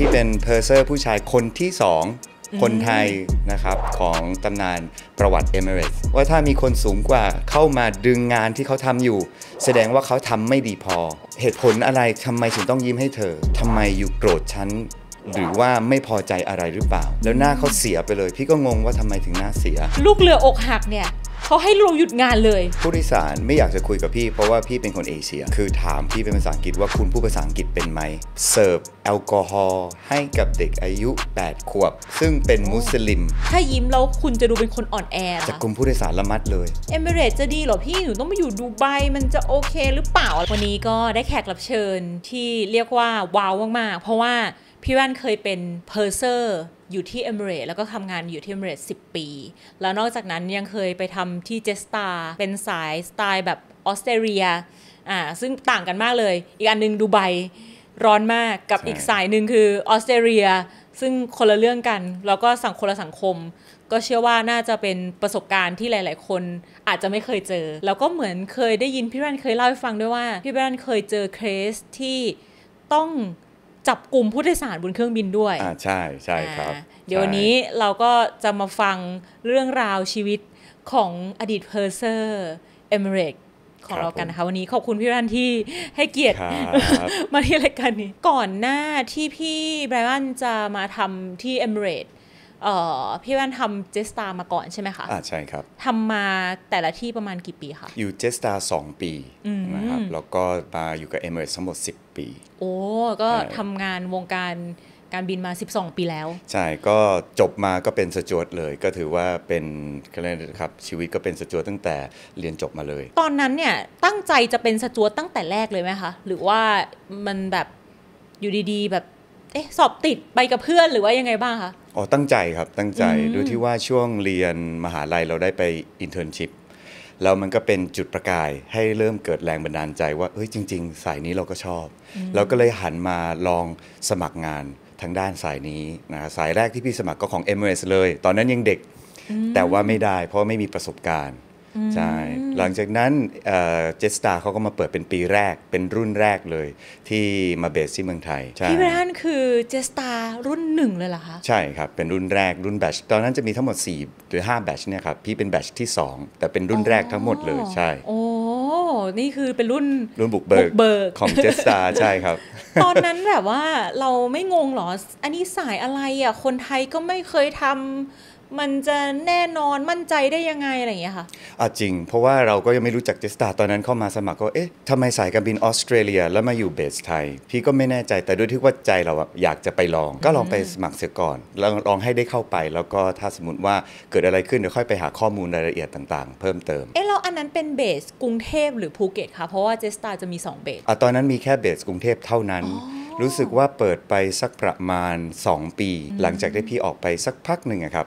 พี่เป็นเพอร์เซอร์ผู้ชายคนที่ 2 คนไทยนะครับของตำนานประวัติเอเมเรสว่าถ้ามีคนสูงกว่าเข้ามาดึงงานที่เขาทำอยู่ แสดงว่าเขาทำไม่ดีพอ เหตุผลอะไรทำไมถึงต้องยิ้มให้เธอ ทำไมอยู่โกรธฉัน หรือว่าไม่พอใจอะไรหรือเปล่า แล้วหน้าเขาเสียไปเลย พี่ก็งงว่าทำไมถึงหน้าเสีย ลูกเรืออกหักเนี่ยเขาให้เราหยุดงานเลยผู้โดยสารไม่อยากจะคุยกับพี่ เพราะว่าพี่เป็นคนเอเชีย คือถามพี่เป็นภาษาอังกฤษว่าคุณผู้ภาษาอังกฤษเป็นไหมเสิร์ฟ แอลกอฮอล์ให้กับเด็กอายุ 8 ขวบ ซึ่งเป็นมุสลิม ถ้ายิ้มแล้วคุณจะดูเป็นคนอ่อนแอจะกลุ่มผู้โดยสารละมัดเลยเอมิเรตจะดีเหรอพี่หนูต้องมาอยู่ดูไบมันจะโอเค หรือเปล่าวันนี้ก็ได้แขกรับเชิญที่เรียกว่า ว้าวมากๆเพราะว่าพี่แว่นเคยเป็นเพอร์เซอร์อยู่ที่เอมิเรตแล้วก็ทำงานอยู่ที่เอมิเรตสิปี แล้วนอกจากนั้นยังเคยไปทำที่เจสตาเป็นสายสไตล์แบบออสเตรเลียอ่าซึ่งต่างกันมากเลย อีกอันนึงดูไบร้อนมากกับอีกสายหนึ่งคือออสเตรเลียซึ่งคนละเรื่องกันแล้วก็สังคนละสังคม ก็เชื่อว่าน่าจะเป็นประสบการณ์ที่หลายๆคนอาจจะไม่เคยเจอ แล้วก็เหมือนเคยได้ยินพี่แ่นเคยเล่าให้ฟังด้วยว่าพี่แ่นเคยเจอเคสที่ต้องจับกลุ่มผู้โดยสารบนเครื่องบินด้วยอ่าใช่ใช่ครับ เดี๋ยวนี้เราก็จะมาฟังเรื่องราวชีวิตของอดีตเพอร์เซอร์เอเมเรตของเรากันนะคะวันนี้ขอบคุณพี่รันที่ให้เกียรติมาที่รายการนี้ก่อนหน้าที่พี่ไบรอันจะมาทำที่เอเมเรตพี่แว่นทำเจสตามาก่อนใช่ไหมคะอ่าใช่ครับทำมาแต่ละที่ประมาณกี่ ปีคะอยู่เจสตาสองปีนะครับแล้วก็มาอยู่กับเอเมอร์ทั้งหมด10 ปี โอ้ก็ทำงานวงการการบินมา 12 ปีแล้วใช่ก็จบมาก็เป็นสจวตเลย ก็ถือว่าเป็นไครับชีวิตก็เป็นสจวตตั้งแต่เรียนจบมาเลย ตอนนั้นเนี่ยตั้งใจจะเป็นสจวตตั้งแต่แรกเลยไหมคะ หรือว่ามันแบบอยู่ดีๆแบบเอ๊ะสอบติดไปกับเพื่อนหรือว่ายังไงบ้างคะอ๋อ ตั้งใจครับตั้งใจด้วยที่ว่าช่วงเรียนมหาลัยเราได้ไปอินเทอร์นชิพแล้วมันก็เป็นจุดประกายให้เริ่มเกิดแรงบันดาลใจว่าเฮ้ยจริง ๆ สายนี้เราก็ชอบเราก็เลยหันมาลองสมัครงานทางด้านสายนี้นะสายแรกที่พี่สมัครก็ของ m อ s เลย ตอนนั้นยังเด็ก แต่ว่าไม่ได้เพราะไม่มีประสบการณ์ใช่หลังจากนั้นเจสตาเขาก็มาเปิดเป็นปีแรกเป็นรุ่นแรกเลยที่มาเบสที่เมืองไทยพี่ร้านคือเจสตารุ่นหนึ่งเลยเหรอคะใช่ครับ เป็นรุ่นแรกรุ่นแบชตอนนั้นจะมีทั้งหมด 4 หรือ5แบชเนี่ยครับพี่เป็นแบชที่2 แต่เป็นรุ่นแรกทั้งหมดเลยใช่โอ้นี่คือเป็นรุ่นรุ่นบุกเบิกของเจสตาใช่ครับตอนนั้นแบบว่าเราไม่งงหรอ อันนี้สายอะไรอ่ะคนไทยก็ไม่เคยทำมันจะแน่นอนมั่นใจได้ยังไง อะไรอย่างเงี้ยค่ะ อ่ะจริง เพราะว่าเราก็ยังไม่รู้จักเจสตาตอนนั้นเข้ามาสมัครก็ เอ๊ะทำไมสายการบินออสเตรเลียแล้วมาอยู่เบสไทย พี่ก็ไม่แน่ใจแต่ด้วยที่ว่าใจเราอยากจะไปลองก็ลองไปสมัครเสียก่อน ลองลองให้ได้เข้าไป แล้วก็ถ้าสมมติว่าเกิดอะไรขึ้นเดี๋ยวค่อยไปหาข้อมูลรายละเอียดต่างๆ เพิ่มเติม เอ๊ะแล้วอันนั้นเป็นเบสกรุงเทพหรือภูเก็ตคะเพราะว่าเจสตาจะมี2เบสอ่ะตอนนั้นมีแค่เบสกรุงเทพเท่านั้น รู้สึกว่าเปิดไปสักประมาณ 2 ปี หลังจากได้พี่ออกไปสักพักหนึ่งครับ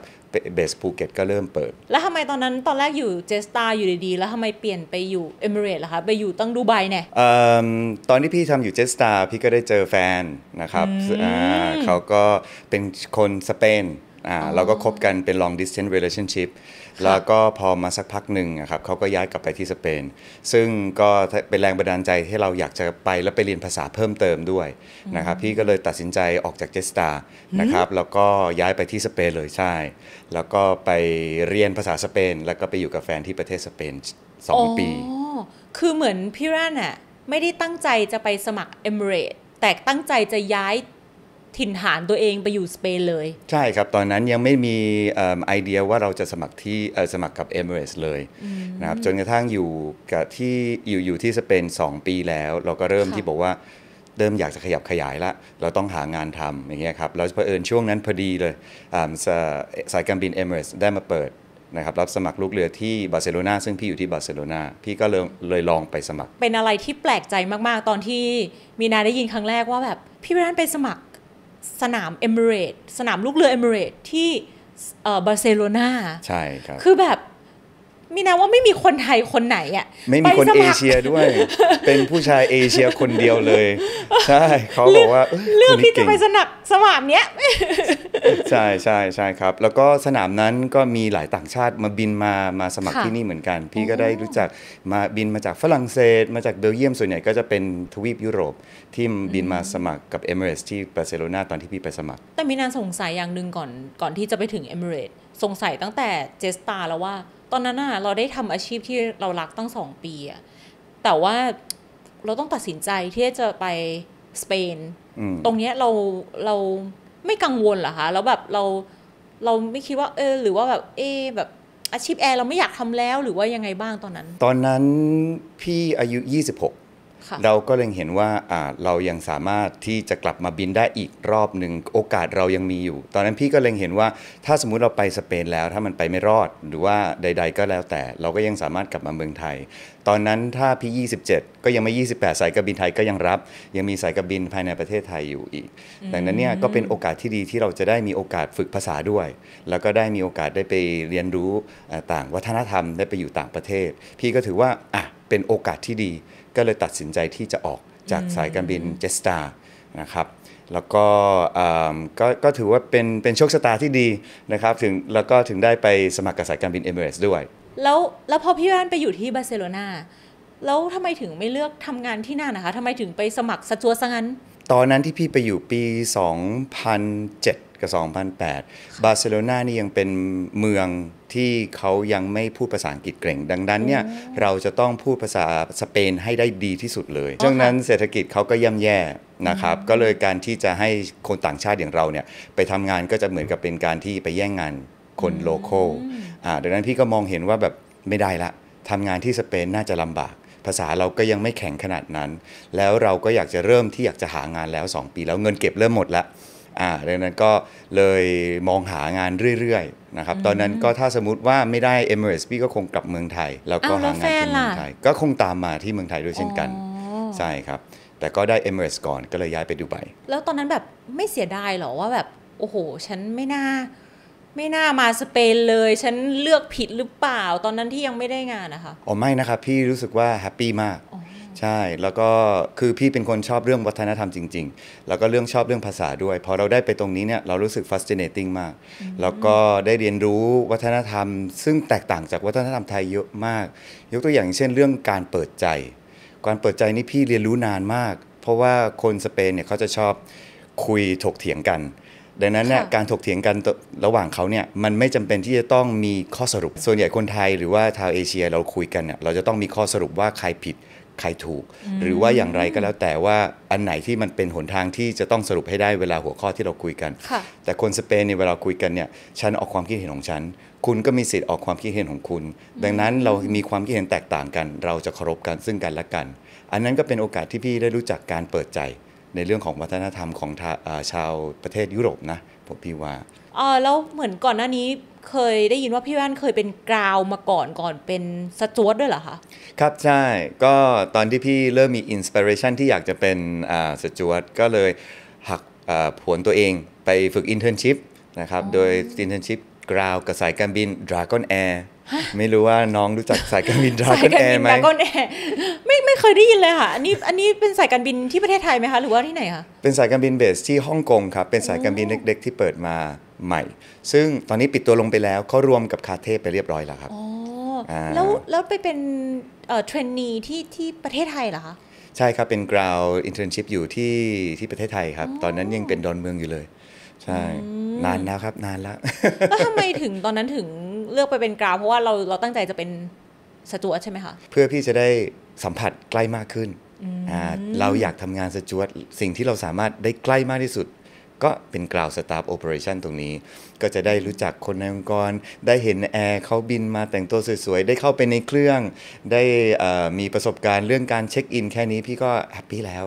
เบสภูเก็ตก็เริ่มเปิด แล้วทำไมตอนนั้นตอนแรกอยู่เจสตาอยู่ดีๆแล้วทำไมเปลี่ยนไปอยู่เอมิเรตล่ะคะ ไปอยู่ตั้งดูไบเนี่ยตอนที่พี่ทำอยู่เจสตาพี่ก็ได้เจอแฟนนะครับ เขาก็เป็นคนสเปนเราก็คบกันเป็น long distance relationship แล้วก็พอมาสักพักหนึ่งครับเขาก็ย้ายกลับไปที่สเปน ซึ่งก็เป็นแรงบันดาลใจที่เราอยากจะไปแล้ว ไปเรียนภาษาเพิ่มเติมด้วยนะครับ พี่ก็เลยตัดสินใจออกจากเจสตานะครับแล้วก็ย้ายไปที่สเปนเลยใช่ แล้วก็ไปเรียนภาษาสเปน แล้วก็ไปอยู่กับแฟนที่ประเทศสเปนสองปีคือเหมือนพี่รันอะไม่ได้ตั้งใจจะไปสมัครเอมิเรตแต่ตั้งใจจะย้ายถิ่นฐานตัวเองไปอยู่สเปนเลย ใช่ครับตอนนั้นยังไม่มีไอเดียว่าเราจะสมัครที่สมัครกับเอเมอเรสเลยนะครับจนกระทั่งอยู่กับที่อยู่อยู่ที่สเปน2ปีแล้ว เราก็เริ่มที่บอกว่าเริ่มอยากจะขยับขยายละเราต้องหางานทำอย่างเงี้ยครับเราเผอิญช่วงนั้นพอดีเลยสายการบินเอเมอเรสได้มาเปิดนะครับรับสมัครลูกเรือที่บาร์เซโลนาซึ่งพี่อยู่ที่บาร์เซโลนาพี่ก็เลยเลยลองไปสมัคร เป็นอะไรที่แปลกใจมาก ๆ ตอนที่มีนาได้ยินครั้งแรกว่าแบบพี่เบรนไปสมัครสนามเอมิเรตสนามลูกเรือเอมิเรตที่บาร์เซโลนาใช่ครับ คือแบบมีนะว่าไม่มีคนไทยคนไหนอ่ะไม่มีคนเอเชียด้วย เป็นผู้ชายเอเชียคนเดียวเลย ใช่เขาบอกว่า เลือกที่จะไปสนับสนามเนี้ย ใช่ใช่ใช่ครับ แล้วก็สนามนั้นก็มีหลายต่างชาติมาบินมามาสมัครที่นี่เหมือนกัน พี่ก็ได้รู้จักมาบินมาจากฝรั่งเศส มาจากเบลเยียมส่วนใหญ่ ก็จะเป็นทวีปยุโรปที่บินมาสมัครกับเอเมอเรสที่บาร์เซโลนาตอนที่พี่ไปสมัคร แต่มีนานสงสัยอย่างหนึ่งก่อนก่อนที่จะไปถึงเอเมอเรสสงสัยตั้งแต่เจสตาแล้วว่าตอนนั้นอะเราได้ทำอาชีพที่เรารักตั้งสองปีอะแต่ว่าเราต้องตัดสินใจที่จะไปสเปน ตรงเนี้ยเราเราไม่กังวลเหรอคะแล้วแบบเราเราไม่คิดว่าเออหรือว่าแบบเอแบบอาชีพแอร์เราไม่อยากทำแล้วหรือว่ายังไงบ้างตอนนั้น ตอนนั้นพี่อายุ 26เราก็เลยงเห็นว่าเรายังสามารถที่จะกลับมาบินได้อีกรอบหนึ่งโอกาสเรายังมีอยู่ ตอนนั้นพี่ก็เลยงเห็นว่าถ้าสมมุติเราไปสเปนแล้ว ถ้ามันไปไม่รอดหรือว่าใด ๆก็แล้วแต่เราก็ยังสามารถกลับมาเมืองไทย ตอนนั้นถ้าพี่27 ก็ยังไม่ 28 สายการบินไทยก็ยังรับ ยังมีสายการบินภายในประเทศไทยอยู่อีก ดังนั้นเนี่ยก็เป็นโอกาสที่ดีที่เราจะได้มีโอกาสฝึกภาษาด้วย แล้วก็ได้มีโอกาสได้ไปเรียนรู้ต่างวัฒนธรรมได้ไปอยู่ต่างประเทศ พี่ก็ถือว่าอ่ะเป็นโอกาสที่ดีก็เลยตัดสินใจที่จะออกจากสายการบินเจสตานะครับ แล้วก็กก็ถือว่าเป็น เป็นโชคชะตาที่ดีนะครับ ถึง แล้วก็ถึงได้ไปสมัครกับสายการบินเอเมเรสด้วย แล้ว แล้วพอพี่แว่นไปอยู่ที่บาร์เซโลนา แล้วทำไมถึงไม่เลือกทำงานที่นั่นนะคะทำไมถึงไปสมัครสจวซะงั้น ตอนนั้นที่พี่ไปอยู่ปี 2007กับ2008บาร์เซโลนานี่ยังเป็นเมืองที่เขายังไม่พูดภาษาอังกฤษเก่ง ดังนั้นเนี่ยเราจะต้องพูดภาษาสเปนให้ได้ดีที่สุดเลยดังนั้นเศรษฐกิจเขาก็ย่ำแย่นะครับ ก็เลยการที่จะให้คนต่างชาติอย่างเราเนี่ยไปทำงานก็จะเหมือนกับเป็นการที่ไปแย่งงานคนโลโก้ดังนั้นพี่ก็มองเห็นว่าแบบ ไม่ได้ละ ทำงานที่สเปนน่าจะลำบาก ภาษาเราก็ยังไม่แข็งขนาดนั้น แล้วเราก็อยากจะเริ่มที่อยากจะหางานแล้ว 2 ปีแล้วเงินเก็บเริ่มหมดแล้วอ่าดังนั้นก็เลยมองหางานเรื่อยๆนะครับตอนนั้นก็ถ้าสมมติว่าไม่ได้ m อ r s พี่ก็คงกลับเมืองไทยแล้วก็หางานที่เมืองไทยก็คงตามมาที่เมืองไทยด้วยเช่นกันใช่ครับ แต่ก็ได้ m อ r s ก่อนก็เลยย้ายไปดูไบแล้วตอนนั้นแบบไม่เสียดายหรอว่าแบบโอ้โหฉันไม่น่า ไม่น่ามาสเปนเลย ฉันเลือกผิดหรือเปล่า ตอนนั้นที่ยังไม่ได้งานนะคะอ๋อไม่นะครับพี่รู้สึกว่าแฮปปี้มากใช่แล้วก็คือพี่เป็นคนชอบเรื่องวัฒนธรรมจริงๆแล้วก็เรื่องชอบเรื่องภาษาด้วยพอเราได้ไปตรงนี้เนี่ยเรารู้สึก fascinating มาก แล้วก็ได้เรียนรู้วัฒนธรรม ซึ่งแตกต่างจากวัฒนธรรมไทยเยอะมาก ยกตัวอย่างเช่นเรื่องการเปิดใจ การเปิดใจนี่พี่เรียนรู้นานมาก เพราะว่าคนสเปนเนี่ยเขาจะชอบคุยถกเถียงกัน ดังนั้นเนี่ยการถกเถียงกันระหว่างเขาเนี่ยมันไม่จำเป็นที่จะต้องมีข้อสรุป ส่วนใหญ่คนไทยหรือว่าชาวเอเชียเราคุยกันเนี่ยเราจะต้องมีข้อสรุปว่าใครผิดใครถูกหรือว่าอย่างไรก็แล้วแต่ว่าอันไหนที่มันเป็นหนทางที่จะต้องสรุปให้ได้เวลาหัวข้อที่เราคุยกันแต่คนสเปนเนี่ยเวลาคุยกันเนี่ย ฉันออกความคิดเห็นของฉัน คุณก็มีสิทธิ์ออกความคิดเห็นของคุณ ดังนั้นเรามีความคิดเห็นแตกต่างกัน เราจะเคารพกันซึ่งกันและกัน อันนั้นก็เป็นโอกาสที่พี่ได้รู้จักการเปิดใจ ในเรื่องของวัฒนธรรมของชาวประเทศยุโรปนะผมพี่ว่าอ๋อแล้วเหมือนก่อนหน้านี้เคยได้ยินว่าพี่แว่นเคยเป็นกราวมาก่อนก่อนเป็นสจวตด้วยเหรอคะครับใช่ก็ตอนที่พี่เริ่มมีอินสปิเรชันที่อยากจะเป็นสจวตก็เลยหักผวนตัวเองไปฝึกอินเทอร์นชิพนะครับโดยอินเทอร์นชิพกราวกับสายการบิน Dragon Air ไม่รู้ว่าน้องรู้จักสายการบินดราก้อนแอร์ไหมดราก้อนแอร์ไม่ไม่เคยได้ยินเลยค่ะอันนี้อันนี้เป็นสายการบินที่ประเทศไทยไหมคะหรือว่าที่ไหนคะเป็นสายการบินเบสที่ฮ่องกงครับเป็นสายการบินเล็กๆ ที่เปิดมาใหม่ซึ่งตอนนี้ปิดตัวลงไปแล้วเขารวมกับคาเทไปเรียบร้อยแล้วครับแล้วแล้วไปเป็นเทรนนีที่ที่ประเทศไทยเหรอคะใช่ครับเป็นกราวอินเทอร์นชิพอยู่ที่ที่ประเทศไทยครับ ตอนนั้นยังเป็นดอนเมืองอยู่เลย ใช่นานแล้วครับนานแล้วแล้วทำไมถึงตอนนั้นถึงเลือกไปเป็นกราวเพราะว่าเราเราตั้งใจจะเป็นสจวตใช่ไหมคะเพื่อพี่จะได้สัมผัสใกล้มากขึ้นเราอยากทำงานสจวตสิ่งที่เราสามารถได้ใกล้มากที่สุดก็เป็นกล่าวสตาฟโอเปอเรชันตรงนี้ ก็จะได้รู้จักคนในองค์กร ได้เห็นแอร์เขาบินมาแต่งตัวสวยๆ ได้เข้าไปในเครื่อง ได้มีประสบการณ์เรื่องการเช็คอินแค่นี้พี่ก็แฮปปี้แล้ว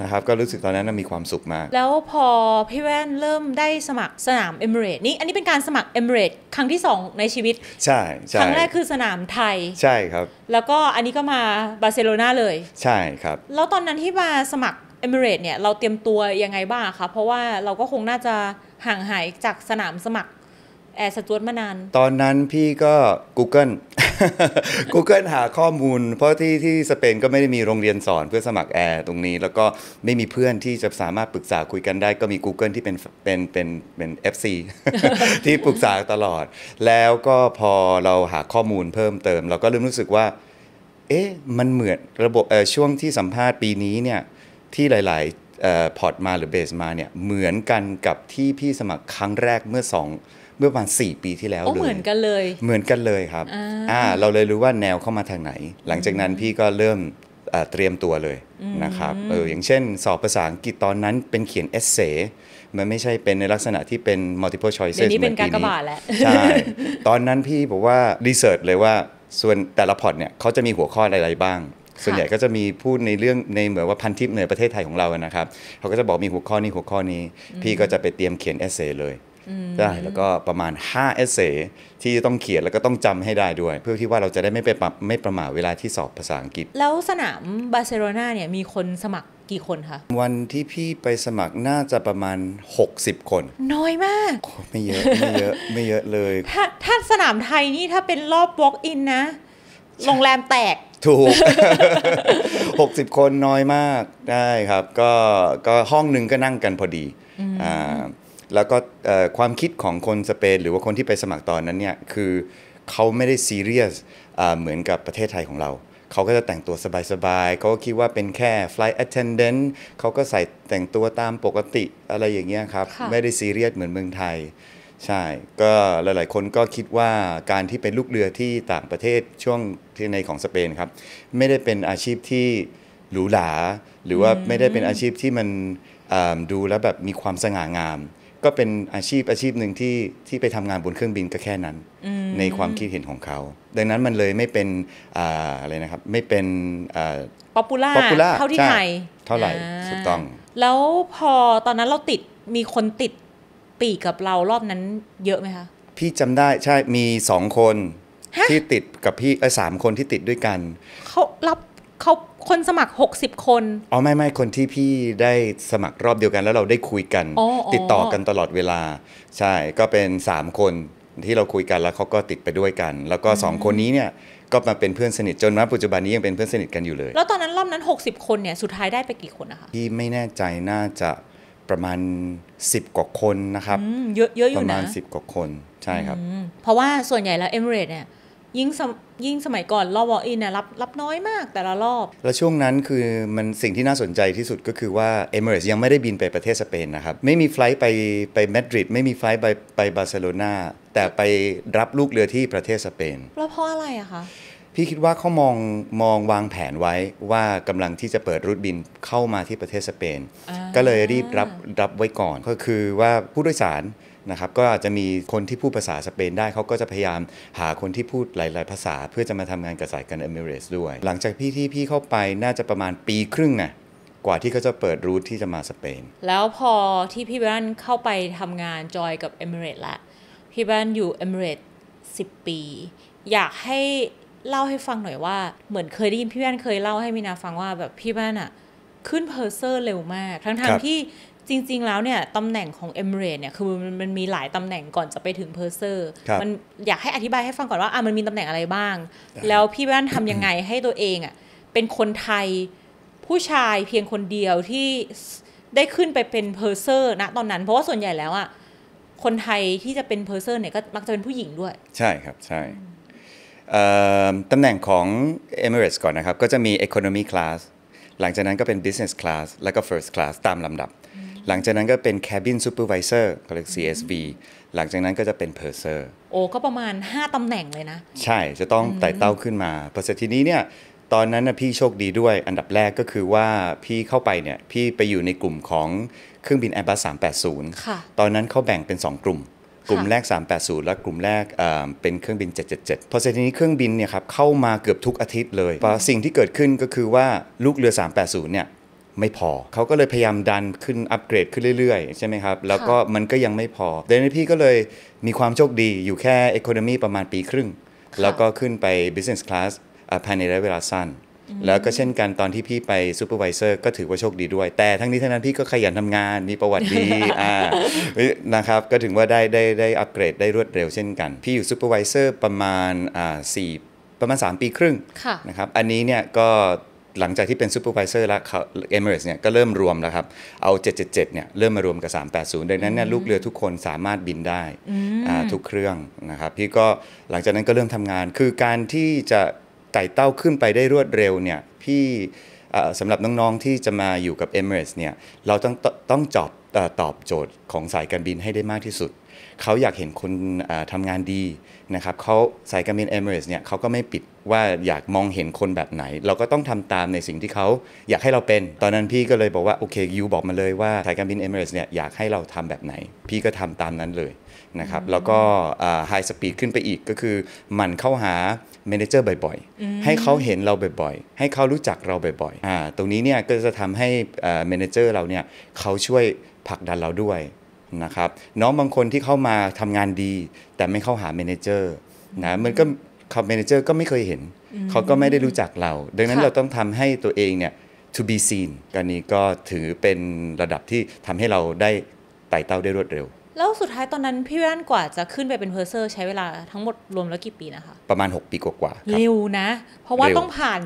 นะครับ ก็รู้สึกตอนนั้นมีความสุขมาก แล้วพอพี่แว่นเริ่มได้สมัครสนามเอมิเรตนี่อันนี้เป็นการสมัครเอมิเรตครั้งที่ 2 ในชีวิต ใช่ใช่ครั้งแรกคือสนามไทย ใช่ครับ แล้วก็อันนี้ก็มาบาร์เซโลนาเลย ใช่ครับแล้วตอนนั้นที่มาสมัครเอมิเรตเนี่ย เราเตรียมตัวยังไงบ้างคะเพราะว่าเราก็คงน่าจะห่างหายจากสนามสมัครแอร์สจวตมานาน ตอนนั้นพี่ก็ Google Google หาข้อมูลเพราะที่ที่สเปนก็ไม่ได้มีโรงเรียนสอนเพื่อสมัครแอร์ตรงนี้ แล้วก็ไม่มีเพื่อนที่จะสามารถปรึกษาคุยกันได้ ก็มี Google ที่เป็นเป็นเป็นเป็นเอฟซีที่ปรึกษาตลอด แล้วก็พอเราหาข้อมูลเพิ่มเติม เราก็เริ่มรู้สึกว่าเอ๊ะมันเหมือนระบบอช่วงที่สัมภาษณ์ปีนี้เนี่ยที่หลายๆพอร์ตมาหรือเบสมาเนี่ยเหมือนกันกับที่พี่สมัครครั้งแรกเมื่อ 2 เมื่อประมาณ4ปีที่แล้วเลยเหมือนกันเลย เหมือนกันเลยครับอ่าเราเลยรู้ว่าแนวเข้ามาทางไหน หลังจากนั้นพี่ก็เริ่มเตรียมตัวเลยนะครับเอออย่างเช่นสอบภาษาอังกฤษตอนนั้นเป็นเขียนเอเซมันไม่ใช่เป็นในลักษณะที่เป็น multiple c h o i c e เหีือนีเป็นการกาล้ใช่ตอนนั้นพี่บอกว่ารีเสิร์ชเลยว่าส่วนแต่ละพอร์ตเนี่ยเขาจะมีหัวข้ออะไรบ้างส่วนใหญ่ก็จะมีพูดในเรื่องในเหมือนว่าพันทิปหนประเทศไทยของเรานะครับเขาก็จะบอกมีหัวข้อนี้หัวข้อนี้ พี่ก็จะไปเตรียมเขียนเอเซ่เลยได้แล้วก็ประมาณ5เอเซ่ที่ต้องเขียนแล้วก็ต้องจำให้ได้ด้วย เพื่อที่ว่าเราจะได้ไม่ไปปรับไม่ประมาทเวลาที่สอบภาษาอังกฤษ แล้วสนามบาร์เซโลนาเนี่ยมีคนสมัครกี่คนคะวันที่พี่ไปสมัครน่าจะประมาณ 60 คน น้อยมากไม่เยอะไม่เยอะไม่เยอะเลยถ้าถ้าสนามไทยนี่ถ้าเป็นรอบ walk in นะโรงแรมแตกถูก60 คนน้อยมาก ได้ครับ ก็ ก็ห้องหนึ่งก็นั่งกันพอดี อ่า แล้วก็ความคิดของคนสเปนหรือว่าคนที่ไปสมัครตอนนั้นเนี่ย คือเขาไม่ได้ซีเรียสเหมือนกับประเทศไทยของเรา เขาก็จะแต่งตัวสบายๆ เขาก็คิดว่าเป็นแค่ flight attendant เขาก็ใส่แต่งตัวตามปกติอะไรอย่างเงี้ยครับ ไม่ได้ซีเรียสเหมือนเมืองไทยใช่ ก็หลายๆคนก็คิดว่าการที่เป็นลูกเรือที่ต่างประเทศช่วงที่ในของสเปนครับไม่ได้เป็นอาชีพที่หรูหราหรือว่าไม่ได้เป็นอาชีพที่มันดูแล้วแบบมีความสง่างาม ก็เป็นอาชีพอาชีพหนึ่งที่ที่ไปทำงานบนเครื่องบินก็แค่นั้น ในความคิดเห็นของเขา ดังนั้นมันเลยไม่เป็นอะไรนะครับไม่เป็นป๊อปปูล่าเท่าที่ไทยเท่าไหร่ถูกต้อง แล้วพอตอนนั้นเราติดมีคนติดปีกับเรารอบนั้นเยอะไหมคะ พี่จำได้ใช่มีสองคนที่ติดกับพี่เออสามคนที่ติดด้วยกันเขารับเขาคนสมัคร 60 คนอ๋อไม่ไม่คนที่พี่ได้สมัครรอบเดียวกัน แล้วเราได้คุยกันติดต่อกันตลอดเวลา ใช่ก็เป็น3คนที่เราคุยกันแล้วเขาก็ติดไปด้วยกัน แล้วก็ 2 คนนี้เนี่ยก็มาเป็นเพื่อนสนิทจนมาปัจจุบันนี้ยังเป็นเพื่อนสนิทกันอยู่เลย แล้วตอนนั้นรอบนั้น 60 คนเนี่ยสุดท้ายได้ไปกี่คนนะคะพี่ไม่แน่ใจน่าจะประมาณ 10 กว่าคนนะครับเยอะเยอะอยู่นะ ประมาณ 10 กว่าคนใช่ครับเพราะว่าส่วนใหญ่แล้วเอมิเรตเนี่ยยิ่งยิ่งสมัยก่อนรอบวอลอินเนี่ยรับรับน้อยมากแต่ละรอบ แล้วช่วงนั้นคือมันสิ่งที่น่าสนใจที่สุดก็คือว่าเอมิเรตยังไม่ได้บินไปประเทศสเปนนะครับ ไม่มีไฟล์ไปไปมาดริดไม่มีไฟล์ไปไปบาร์เซโลนาแต่ไปรับลูกเรือที่ประเทศสเปนแล้วเพราะอะไรอะคะพี่คิดว่าเขามอง มองวางแผนไว้ว่ากำลังที่จะเปิดรูทบินเข้ามาที่ประเทศสเปน ก็เลยรีบรับ รับไว้ก่อน ก็คือว่าผู้โดยสารนะครับ ก็อาจจะมีคนที่พูดภาษาสเปนได้ เขาก็จะพยายามหาคนที่พูดหลาย ๆ ภาษา เพื่อจะมาทำงานกับสายการเอมิเรสด้วย หลังจากพี่ที่พี่เข้าไปน่าจะประมาณปีครึ่งนะกว่าที่เขาจะเปิดรูทที่จะมาสเปน แล้วพอที่พี่บ้านเข้าไปทำงานจอยกับเอมิเรตละ พี่บ้านอยู่เอมิเรตสิบปี อยากให้เล่าให้ฟังหน่อยว่าเหมือนเคยได้ยินพี่แว่นเคยเล่าให้มินาฟังว่าแบบพี่แว่นอะขึ้นเพอร์เซอร์เร็วมากทั้งทที่จริง ๆ แล้วเนี่ยตำแหน่งของเอมเร์เนี่ยคือมันมันมีหลายตำแหน่งก่อนจะไปถึงเพอร์เซอร์มันอยากให้อธิบายให้ฟังก่อนว่าอ่ะมันมีตำแหน่งอะไรบ้าง แล้วพี่แว่นทำยังไงให้ตัวเองอะเป็นคนไทยผู้ชายเพียงคนเดียวที่ได้ขึ้นไปเป็นเพอร์เซอร์นะตอนนั้นเพราะว่าส่วนใหญ่แล้วอะคนไทยที่จะเป็นเพอร์เซอร์เนี่ยก็มักจะเป็นผู้หญิงด้วย ใช่ครับใช่ตำแหน่งของ Emirates ก่อนนะครับ ก็จะมี Economy Class หลังจากนั้นก็เป็น Business Class แล้วก็ First Class ตามลำดับ หลังจากนั้นก็เป็น Cabin Supervisor เขาเรียก CSV หลังจากนั้นก็จะเป็น Purser โอ้ก็ประมาณ 5ตำแหน่งเลยนะ ใช่จะต้องไต่เต้าขึ้นมาเพราะเสร็จทีนี้เนี่ยตอนนั้นนะพี่โชคดีด้วย อันดับแรกก็คือว่าพี่เข้าไปเนี่ยพี่ไปอยู่ในกลุ่มของเครื่องบิน Airbus 380ตอนนั้นเขาแบ่งเป็น 2 กลุ่มกลุ่มแรก 380 และกลุ่มแรกเป็นเครื่องบิน 777 พอเสร็จทีนี้เครื่องบินเนี่ยครับ เข้ามาเกือบทุกอาทิตย์เลยสิ่งที่เกิดขึ้นก็คือว่าลูกเรือ 380 เนี่ยไม่พอ เขาก็เลยพยายามดันขึ้นอัปเกรดขึ้นเรื่อยๆ ใช่ไหมครับ แล้วก็มันก็ยังไม่พอเดนพี่ก็เลยมีความโชคดีอยู่แค่เอคอนมีประมาณปีครึ่ง แล้วก็ขึ้นไป Business Class ภายในระยะเวลาสั้นแล้วก็เช่นกันตอนที่พี่ไปซูเปอร์วิเซอร์ก็ถือว่าโชคดีด้วย แต่ทั้งนี้ทั้งนั้นพี่ก็ขยันทำงานมีประวัติดีอ่านะครับก็ถึงว่าได้ได้ได้อัปเกรดได้รวดเร็วเช่นกัน พี่อยู่ซูเปอร์วิเซอร์ประมาณอ่าสี่ประมาณ 3 ปีครึ่งนะครับอันนี้เนี่ยก็หลังจากที่เป็นซูเปอร์วิเซอร์แล้วเอเมอร์สเนี่ยก็เริ่มรวมแล้วครับ เอา 777เนี่ยเริ่มมารวมกับ 380ดังนั้นเนี่ยลูกเรือทุกคนสามารถบินได้ทุกเครื่องนะครับพี่ก็หลังจากนั้นก็เริ่มทำงานคือการที่จะไต่เต้าขึ้นไปได้รวดเร็วเนี่ยพี่สำหรับน้อง ๆ ที่จะมาอยู่กับ Emirates เนี่ยเราต้องต้องจอบตอบโจทย์ของสายการบินให้ได้มากที่สุด เขาอยากเห็นคนทำงานดีนะครับเขาสายการบิน Emirates เนี่ยเขาก็ไม่ปิดว่าอยากมองเห็นคนแบบไหน เราก็ต้องทำตามในสิ่งที่เขาอยากให้เราเป็นตอนนั้นพี่ก็เลยบอกว่าโอเคยูบอกมาเลยว่าสายการบิน Emirates เนี่ยอยากให้เราทำแบบไหน พี่ก็ทำตามนั้นเลยนะครับแล้วก็ไฮสปีดขึ้นไปอีกก็คือมันเข้าหาเมนเจอร์บ่อยๆ ให้เขาเห็นเราบ่อยๆ ให้เขารู้จักเราบ่อยๆอตรงนี้เนี่ยก็จะทำให้เมนเจอร์เราเนี่ยเขาช่วยผลักดันเราด้วยนะครับน้องบางคนที่เข้ามาทำงานดี แต่ไม่เข้าหาเมนเจอร์นะมันก็คับเมนเจอร์ก็ไม่เคยเห็นเขาก็ไม่ได้รู้จักเรา ดังนั้นเราต้องทำให้ตัวเองเนี่ย to be seen การนี้ก็ถือเป็นระดับที่ทำให้เราได้ไต่เต้าได้รวดเร็วแล้วสุดท้ายตอนนั้น พี่แว่นกว่าจะขึ้นไปเป็นเพอร์เซอร์ใช้เวลาทั้งหมดรวมแล้วกี่ปีนะคะ ประมาณ 6 ปีกว่าๆเร็วนะ เพราะว่าต้องผ่าน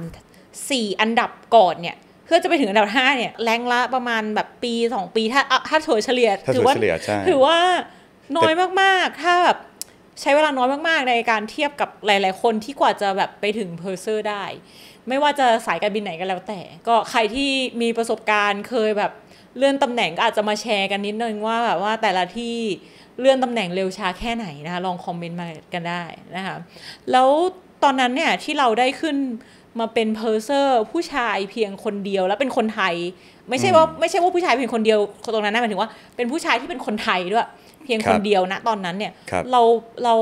4 อันดับก่อนเนี่ย เพื่อจะไปถึงอันดับ 5 เนี่ยแรงละประมาณแบบปี 2 ปีถ้าถ้าถัวเฉลี่ยถือว่าถือว่าน้อยมากๆ ถ้าแบบใช้เวลาน้อยมากๆในการเทียบกับหลายๆคนที่กว่าจะแบบไปถึงเพอร์เซอร์ได้ไม่ว่าจะสายการบินไหนก็แล้วแต่ ก็ใครที่มีประสบการณ์เคยแบบเลื่อนตำแหน่ง ก็อาจจะมาแชร์กันนิดนึงว่าแบบว่าแต่ละที่เลื่อนตำแหน่งเร็วช้าแค่ไหนนะคะลองคอมเมนต์มากันได้นะคะแล้วตอนนั้นเนี่ยที่เราได้ขึ้นมาเป็นเพอร์เซอร์ผู้ชายเพียงคนเดียวแล้วเป็นคนไทย ไม่ใช่ว่าไม่ใช่ว่าผู้ชายเพียงคนเดียวตรงนั้นนะหมายถึงว่าเป็นผู้ชายที่เป็นคนไทยด้วยเพียงคนเดียวนะตอนนั้นเนี่ยรเราเรา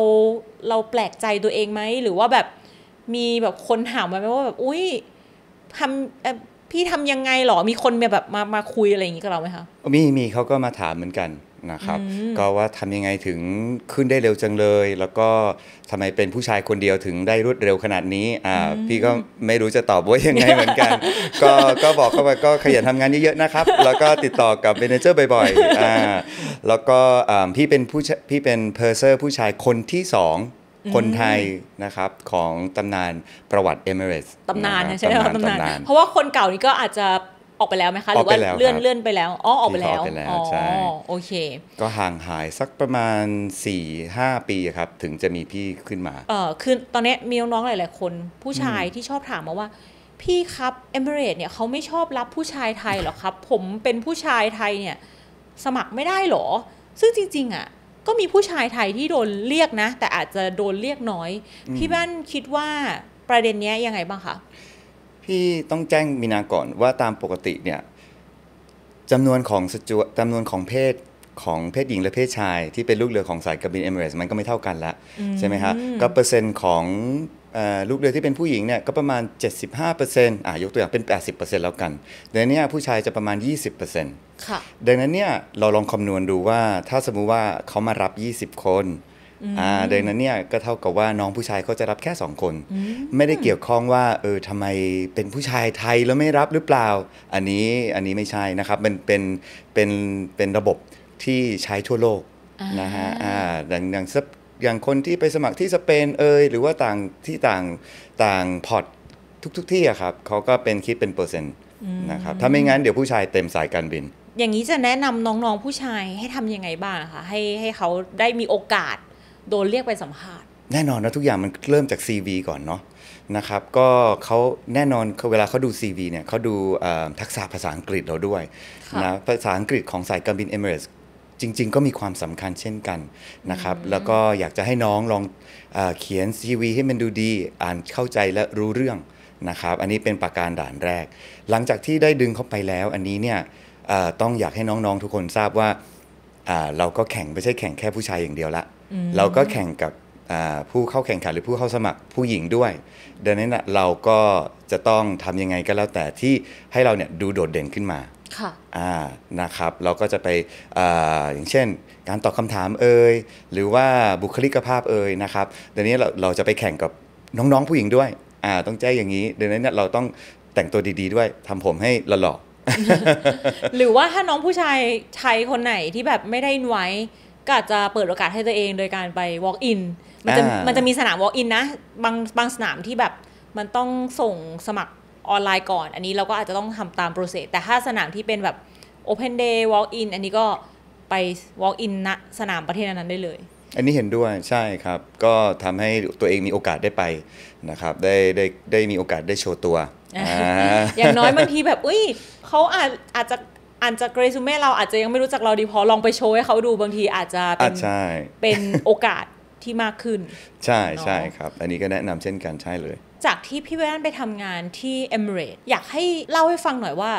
เราแปลกใจตัวเองไหมหรือว่าแบบมีแบบคนถามมาไหมว่าแบบอุ้ยทำพี่ทำยังไงหรอ มีคนมาแบบมามาคุยอะไรอย่างนี้กับเราไหมคะมีมีเขาก็มาถามเหมือนกันนะครับก็ว่าทำยังไงถึงขึ้นได้เร็วจังเลย แล้วก็ทำไมเป็นผู้ชายคนเดียวถึงได้รวดเร็วขนาดนี้อ่าพี่ก็ไม่รู้จะตอบว่ายังไงเหมือนกัน ก็ก็บอกเขาไปก็ขยันทำงานเยอะๆนะครับแล้วก็ติดต่อกับเบนเจอร์บ่อยๆอ่าแล้วก็พี่เป็นผู้พี่เป็นเพอร์เซอร์ผู้ชายคนที่สองคนไทย นะครับ ของตำนานประวัติเอมิเรตส์ตำนานใช่ไหมตำนานเพราะว่าคนเก่านี้ก็อาจจะออกไปแล้วไหมคะหรือว่าเลื่อนเลื่อนไปแล้วอ๋อออกไปแล้วอ๋อโอเค ก็ห่างหายสักประมาณ 4 5 ปีครับ ถึงจะมีพี่ขึ้นมาเออคือตอนนี้มีน้องๆหลาย ๆ คนผู้ชายที่ชอบถามมาว่าพี่ครับเอมิเรตเนี่ยเขาไม่ชอบรับผู้ชายไทยหรอครับ ผมเป็นผู้ชายไทยเนี่ยสมัครไม่ได้หรอซึ่งจริงๆอ่ะก็มีผู้ชายไทยที่โดนเรียกนะ แต่อาจจะโดนเรียกน้อย พี่บ้านคิดว่าประเด็นนี้ยังไงบ้างคะ พี่ต้องแจ้งมีนาก่อนว่าตามปกติเนี่ยจำนวนของสจวจำนวนของเพศของเพศหญิงและเพศชาย ที่เป็นลูกเรือของสายการบินเอเมอเรสมันก็ไม่เท่ากันละใช่ไหมัะก็เปอร์เซ็นต์ของลูกเรือที่เป็นผู้หญิงเนี่ยก็ประมาณ 75%อ่ายกตัวอย่างเป็น 80%แล้วกันดังนี้ผู้ชายจะประมาณ 20%ค่ะดังนั้นเนี่ยเราลองคำนวณดูว่าถ้าสมมุติว่าเขามารับ 20 คนอ่าดังนั้นเนี่ยก็เท่ากับว่าน้องผู้ชายเขาจะรับแค่ 2 คน ไม่ได้เกี่ยวข้องว่าเออทำไมเป็นผู้ชายไทยแล้วไม่รับหรือเปล่า อันนี้อันนี้ไม่ใช่นะครับมันเป็นเป็นเป็นระบบที่ใช้ทั่วโลกนะฮะอ่าดังดังอย่างคนที่ไปสมัครที่สเปนเอยหรือว่าต่างที่ต่างต่างพอร์ต ทุกๆที่อะครับเขาก็เป็นคิดเป็นเปอร์เซ็นต์นะครับถ้าไม่งั้น เดี๋ยวผู้ชายเต็มสายการบิน อย่างนี้จะแนะนำน้องๆ ผู้ชายให้ทํำยังไงบ้างคะให้ให้เขาได้มีโอกาสโดนเรียกไปสัมภาษณ์แน่นอนนะทุกอย่างมันเริ่มจาก CV ก่อนเนาะนะครับก็เขาแน่นอนเวลาเขาดู CV เนี่ยเขาดูทักษะภาษาอังกฤษเราด้วยนะภาษาอังกฤษของสายการบินเอเมอเรสจริง ๆก็มีความสำคัญเช่นกันนะครับ แล้วก็อยากจะให้น้องลองเอเขียนซีวีให้มันดูดีอ่านเข้าใจและรู้เรื่องนะครับ อันนี้เป็นประการด่านแรก หลังจากที่ได้ดึงเข้าไปแล้วอันนี้เนี่ยต้องอยากให้น้อง ๆ ทุกคนทราบว่าเราก็แข่งไม่ใช่แข่งแค่ผู้ชายอย่างเดียวละเราก็แข่งกับผู้เข้าแข่งขันหรือผู้เข้าสมัครผู้หญิงด้วย ดังนั้นเราก็จะต้องทำยังไงก็แล้วแต่ที่ให้เราเนี่ยดูโดดเด่นขึ้นมาค่ะอ่า นะครับ เราก็จะไปออย่างเช่น การตอบคำถามเอ่ย หรือว่าบุคลิกภาพเอ่ยนะครับเดี๋ยวนี้เราเราจะไปแข่งกับน้อง ๆ ผู้หญิงด้วย อ่า ต้องแจ้งอย่างนี้ เดี๋ยวนี้เราต้องแต่งตัวดี ๆด้วย ทำผมให้หล่อหรือว่าถ้าน้องผู้ชายชายคนไหนที่แบบไม่ได้อินไว้ก็จจะเปิดโอกาสให้ตัวเองโดยการไป walk in มันจะ มันจะมีสนาม walk in นะ บาง บางสนามที่แบบ มันต้องส่งสมัครออนไลน์ก่อน อันนี้เราก็อาจจะต้องทำตามโปรเซสแต่ถ้าสนามที่เป็นแบบ Open Day Walk In อันนี้ก็ไป Walk In ณสนามประเทศนั้นได้เลย อันนี้เห็นด้วยใช่ครับ ก็ทำให้ตัวเองมีโอกาสได้ไปนะครับได้ได้ได้มีโอกาสได้โชว์ตัว อย่างน้อยบางทีแบบอุ้ยเขาอาจอาจจะอาจจะเรซูเม่เราอาจจะยังไม่รู้จักเราดีพอลองไปโชว์ให้เขาดูบางที อาจจะเป็นเป็นโอกาสที่มากขึ้น ใช่ใช่ครับอันนี้ก็แนะนำเช่นกันใช่เลยจากที่พี่เวนไปทำงานที่เอมิเรตอยากให้เล่าให้ฟังหน่อยว่า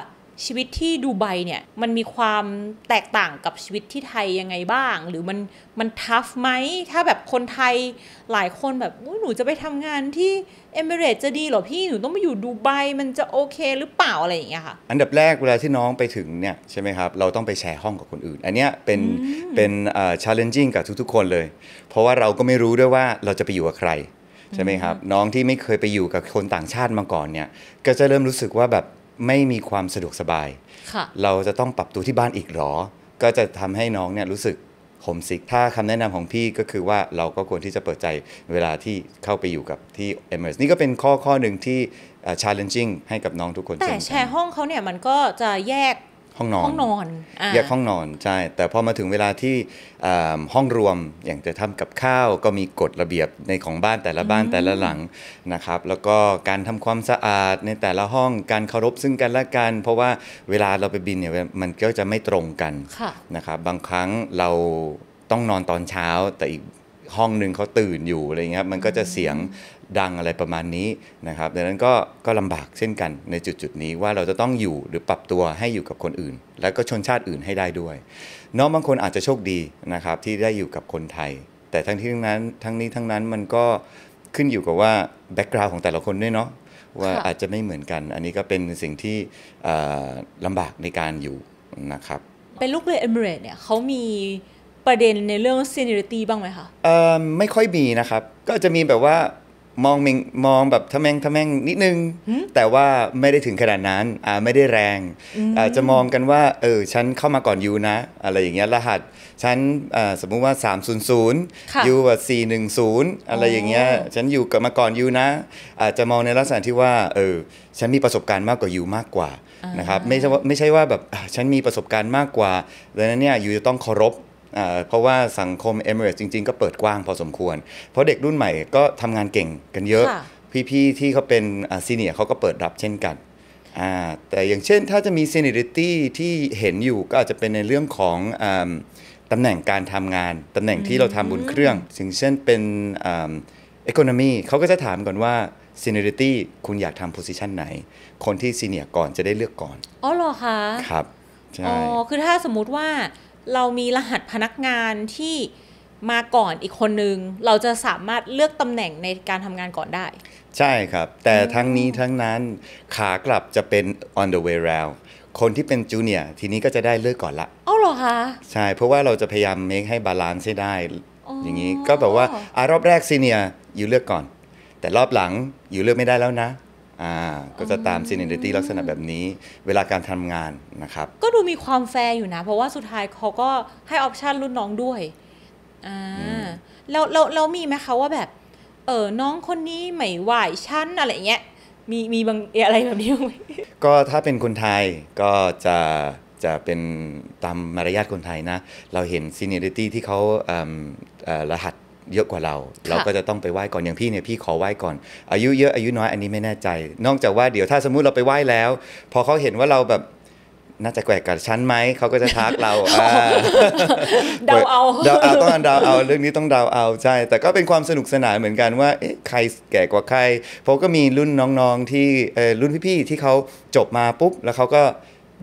ชีวิตที่ดูไบเนี่ยมันมีความแตกต่างกับชีวิตที่ไทยยังไงบ้างหรือมันมันทัฟไหมถ้าแบบคนไทยหลายคนแบบหนูจะไปทำงานที่เอมิเรตจะดีหรอพี่หนูต้องไปอยู่ดูไบมันจะโอเคหรือเปล่าอะไรอย่างเงี้ยค่ะอันดับแรกเวลาที่น้องไปถึงเนี่ยใช่ไหมครับเราต้องไปแชร์ห้องกับคนอื่นอันเนี้ยเป็นเป็นเอ่อชาร์เลนจิ่งกับทุกๆ คนเลย เพราะว่าเราก็ไม่รู้ด้วยว่าเราจะไปอยู่กับใครใช่ไหมครับ น้องที่ไม่เคยไปอยู่กับคนต่างชาติมาก่อนเนี่ยก็จะเริ่มรู้สึกว่าแบบไม่มีความสะดวกสบาย เราจะต้องปรับตัวที่บ้านอีกหรอ ก็จะทำให้น้องเนี่ยรู้สึกผมสิกถ้าคำแนะนำของพี่ก็คือว่าเราก็ควรที่จะเปิดใจเวลาที่เข้าไปอยู่กับที่เอมอร์สนี่ก็เป็นข้อข้อหนึ่งที่ challenging ให้กับน้องทุกคนแต่แชร์ห้องเขาเนี่ยมันก็จะแยกห้องนอนห้องนอนแยกห้องนอนใช่แต่พอมาถึงเวลาที่ห้องรวมอย่างจะทำกับข้าวก็มีกฎระเบียบในของบ้านแต่ละบ้านแต่ละหลังนะครับ แล้วก็การทำความสะอาดในแต่ละห้องการเคารพซึ่งกันและกัน เพราะว่าเวลาเราไปบินเนี่ยมันก็จะไม่ตรงกันนะครับบางครั้งเราต้องนอนตอนเช้าแต่อีกห้องหนึ่งเขาตื่นอยู่อะไรเงี้ยมันก็จะเสียงดังอะไรประมาณนี้นะครับดังนั้นก็ก็ลำบากเช่นกันในจุดจุดนี้ว่าเราจะต้องอยู่หรือปรับตัวให้อยู่กับคนอื่น และก็ชนชาติอื่นให้ได้ด้วยน้องบางคนอาจจะโชคดีนะครับที่ได้อยู่กับคนไทย แต่ทั้งที่ทั้งนั้นทั้งนี้ทั้งนั้นมันก็ขึ้นอยู่กับว่าแบ็กกราวน์ของแต่ละคนด้วยเนาะว่าอาจจะไม่เหมือนกัน อันนี้ก็เป็นสิ่งที่ลำบากในการอยู่นะครับเป็นลูกเรือเอมิรตเนี่ยเขามีประเด็นในเรื่องเซนิ o r ตี้บ้างไหมคะเอ่อไม่ค่อยมีนะครับก็จะมีแบบว่ามองมองแบบทะแมงทะแมงนิดนึงแต่ว่าไม่ได้ถึงขนาดนั้นอ่าไม่ได้แรงอ่าจะมองกันว่าเออฉันเข้ามาก่อนยูนะ อะไรอย่างเงี้ยรหัสฉันอ่าสมมุติว่า 300ยูว่า 410 อะไรอย่างเงี้ยฉันอยู่กับมาก่อนยูนะอาจจะมองในลักษณะที่ว่าเออฉันมีประสบการณ์มากกว่ายูมากกว่านะครับไม่ใช่ว่า ไม่ใช่ว่าแบบฉันมีประสบการณ์มากกว่าดังนั้นเนี่ยยูจะต้องเคารพเพราะว่าสังคมเอเมอเร์จริง ๆก็เปิดกว้างพอสมควร เพราะเด็กรุ่นใหม่ก็ทำงานเก่งกันเยอะ พี่ๆที่เขาเป็นซีเนียเขาก็เปิดรับเช่นกัน แต่อย่างเช่นถ้าจะมีซีเนียริตี้ที่เห็นอยู่ก็อาจจะเป็นในเรื่องของตำแหน่งการทำงานตำแหน่งที่เราทำบนเครื่องสึ่งเช่นเป็นเอคโนมีเขาก็จะถามก่อนว่าซีเนียริตี้คุณอยากทำโพสิชันไหน คนที่ซีเนียก่อนจะได้เลือกก่อนอ๋อเหรอคะครับใช่อ๋อคือถ้าสมมติว่าเรามีรหัสพนักงานที่มาก่อนอีกคนนึง เราจะสามารถเลือกตำแหน่งในการทำงานก่อนได้ ใช่ครับ แต่ทั้งนี้ทั้งนั้นขากลับจะเป็น on the way round คนที่เป็นจูเนียร์ทีนี้ก็จะได้เลือกก่อนละอ้าวเหรอคะใช่เพราะว่าเราจะพยายามเมคให้บาลานซ์ให้ได้อย่างนี้ก็แบบว่าอารอบแรกซีเนียร์อยู่เลือกก่อน แต่รอบหลัง อยู่เลือกไม่ได้แล้วนะก็จะตามซีเนอริตี้ลักษณะแบบนี้เวลาการทำงานนะครับ ก็ดูมีความแฟร์อยู่นะ เพราะว่าสุดท้ายเขาก็ให้ออปชันรุ่นน้องด้วยเราแล้วเราเรามีไหมคะว่าแบบ เออน้องคนนี้ไม่ไหวชั้น อะไรเงี้ยมีมีบางอะไรแบบนี้ไหมก็ถ้าเป็นคนไทยก็จะจะเป็นตามมารยาทคนไทยนะ เราเห็นซีเนอริตี้ที่เขารหัสเยอะกว่าเรา เราก็จะต้องไปไหว้ก่อนอย่างพี่เนี่ยพี่ขอไหว้ก่อน อายุเยอะอายุน้อยอันนี้ไม่แน่ใจ นอกจากว่าเดี๋ยวถ้าสมมุติเราไปไหว้แล้ว พอเขาเห็นว่าเราแบบน่าจะแกวกับชั้นไหมเขาก็จะทักเราเดาเอาเดาเอาต้องเดาเอาเรื่องนี้ต้องเดาเอาใช่แต่ก็เป็นความสนุกสนานเหมือนกันว่าใครแก่กว่าใครเพราะก็มีรุ่นน้องๆที่รุ่นพี่ๆที่เขาจบมาปุ๊บแล้วเขาก็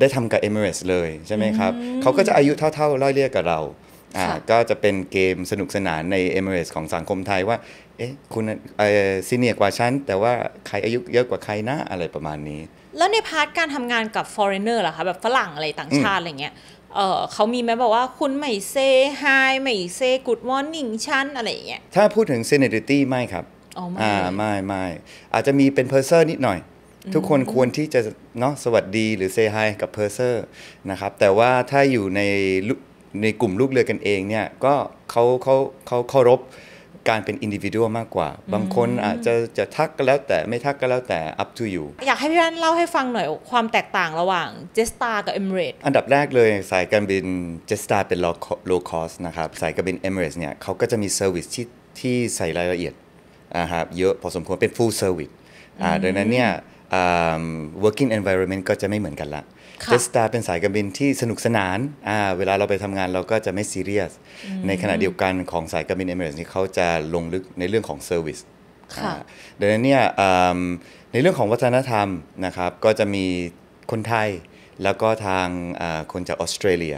ได้ทำกับเมอร์เรสเลยใช่ไหมครับเขาก็จะอายุเท่าๆร้อยเรียกกับเราก็จะเป็นเกมสนุกสนานในเอเม a ร e สของสังคมไทยว่า เอ๊ะคุณซีเนียกว่าฉัน แต่ว่าใครอายุเยอะกว่าใครนะอะไรประมาณนี้ แล้วในพาร์ทการทำงานกับ foreigner ล่ะคะแบบฝรั่งอะไรต่างชาติอะไรเงี้ยเออเขามีไหมบอกว่าคุณไม่เซฮไฮไม่เซกูดมอร์นิ่งฉัน อะไรเงี้ยถ้าพูดถึง s e นอร r ตี้ไม่ครับอ๋อไม่ไม่ไม่อาจจะมีเป็นเพอร์เซอร์นิดหน่อย ทุกคนควรที่จะเนาะสวัสดีหรือเซ่ไฮกับเพอร์เซอร์นะครับแต่ว่าถ้าอยู่ในในกลุ่มลูกเรือกันเองเนี่ยก็เขาเขาเขาเคารพการเป็นอินดิวิวมากกว่า บางคนอาจจะจะทักก็แล้วแต่ไม่ทักก็แล้วแต่ up to you อยากให้พี่แว่นเล่าให้ฟังหน่อย ความแตกต่างระหว่างเจสตากับเอม a เร s อันดับแรกเลยสายการบินเจสตาเป็นโลคอสนะครับสายการบินเอม a เร s เนี่ยเขาก็จะมีเซอร์วิสที่ที่ใส่รายละเอียดะครับเยอะพอสมควรเป็น full service ดังนั้นเนี่ย working environment ก็จะไม่เหมือนกันละเดสตาเป็นสายการบินที่สนุกสนาน เวลาเราไปทำงานเราก็จะไม่ซีเรียส ในขณะเดียวกันของสายการบินเอเมอเรสนี่เขาจะลงลึกในเรื่องของเซอร์วิสดังนั้นเนี่ยในเรื่องของวัฒนธรรมนะครับก็จะมีคนไทยแล้วก็ทางคนจากออสเตรเลีย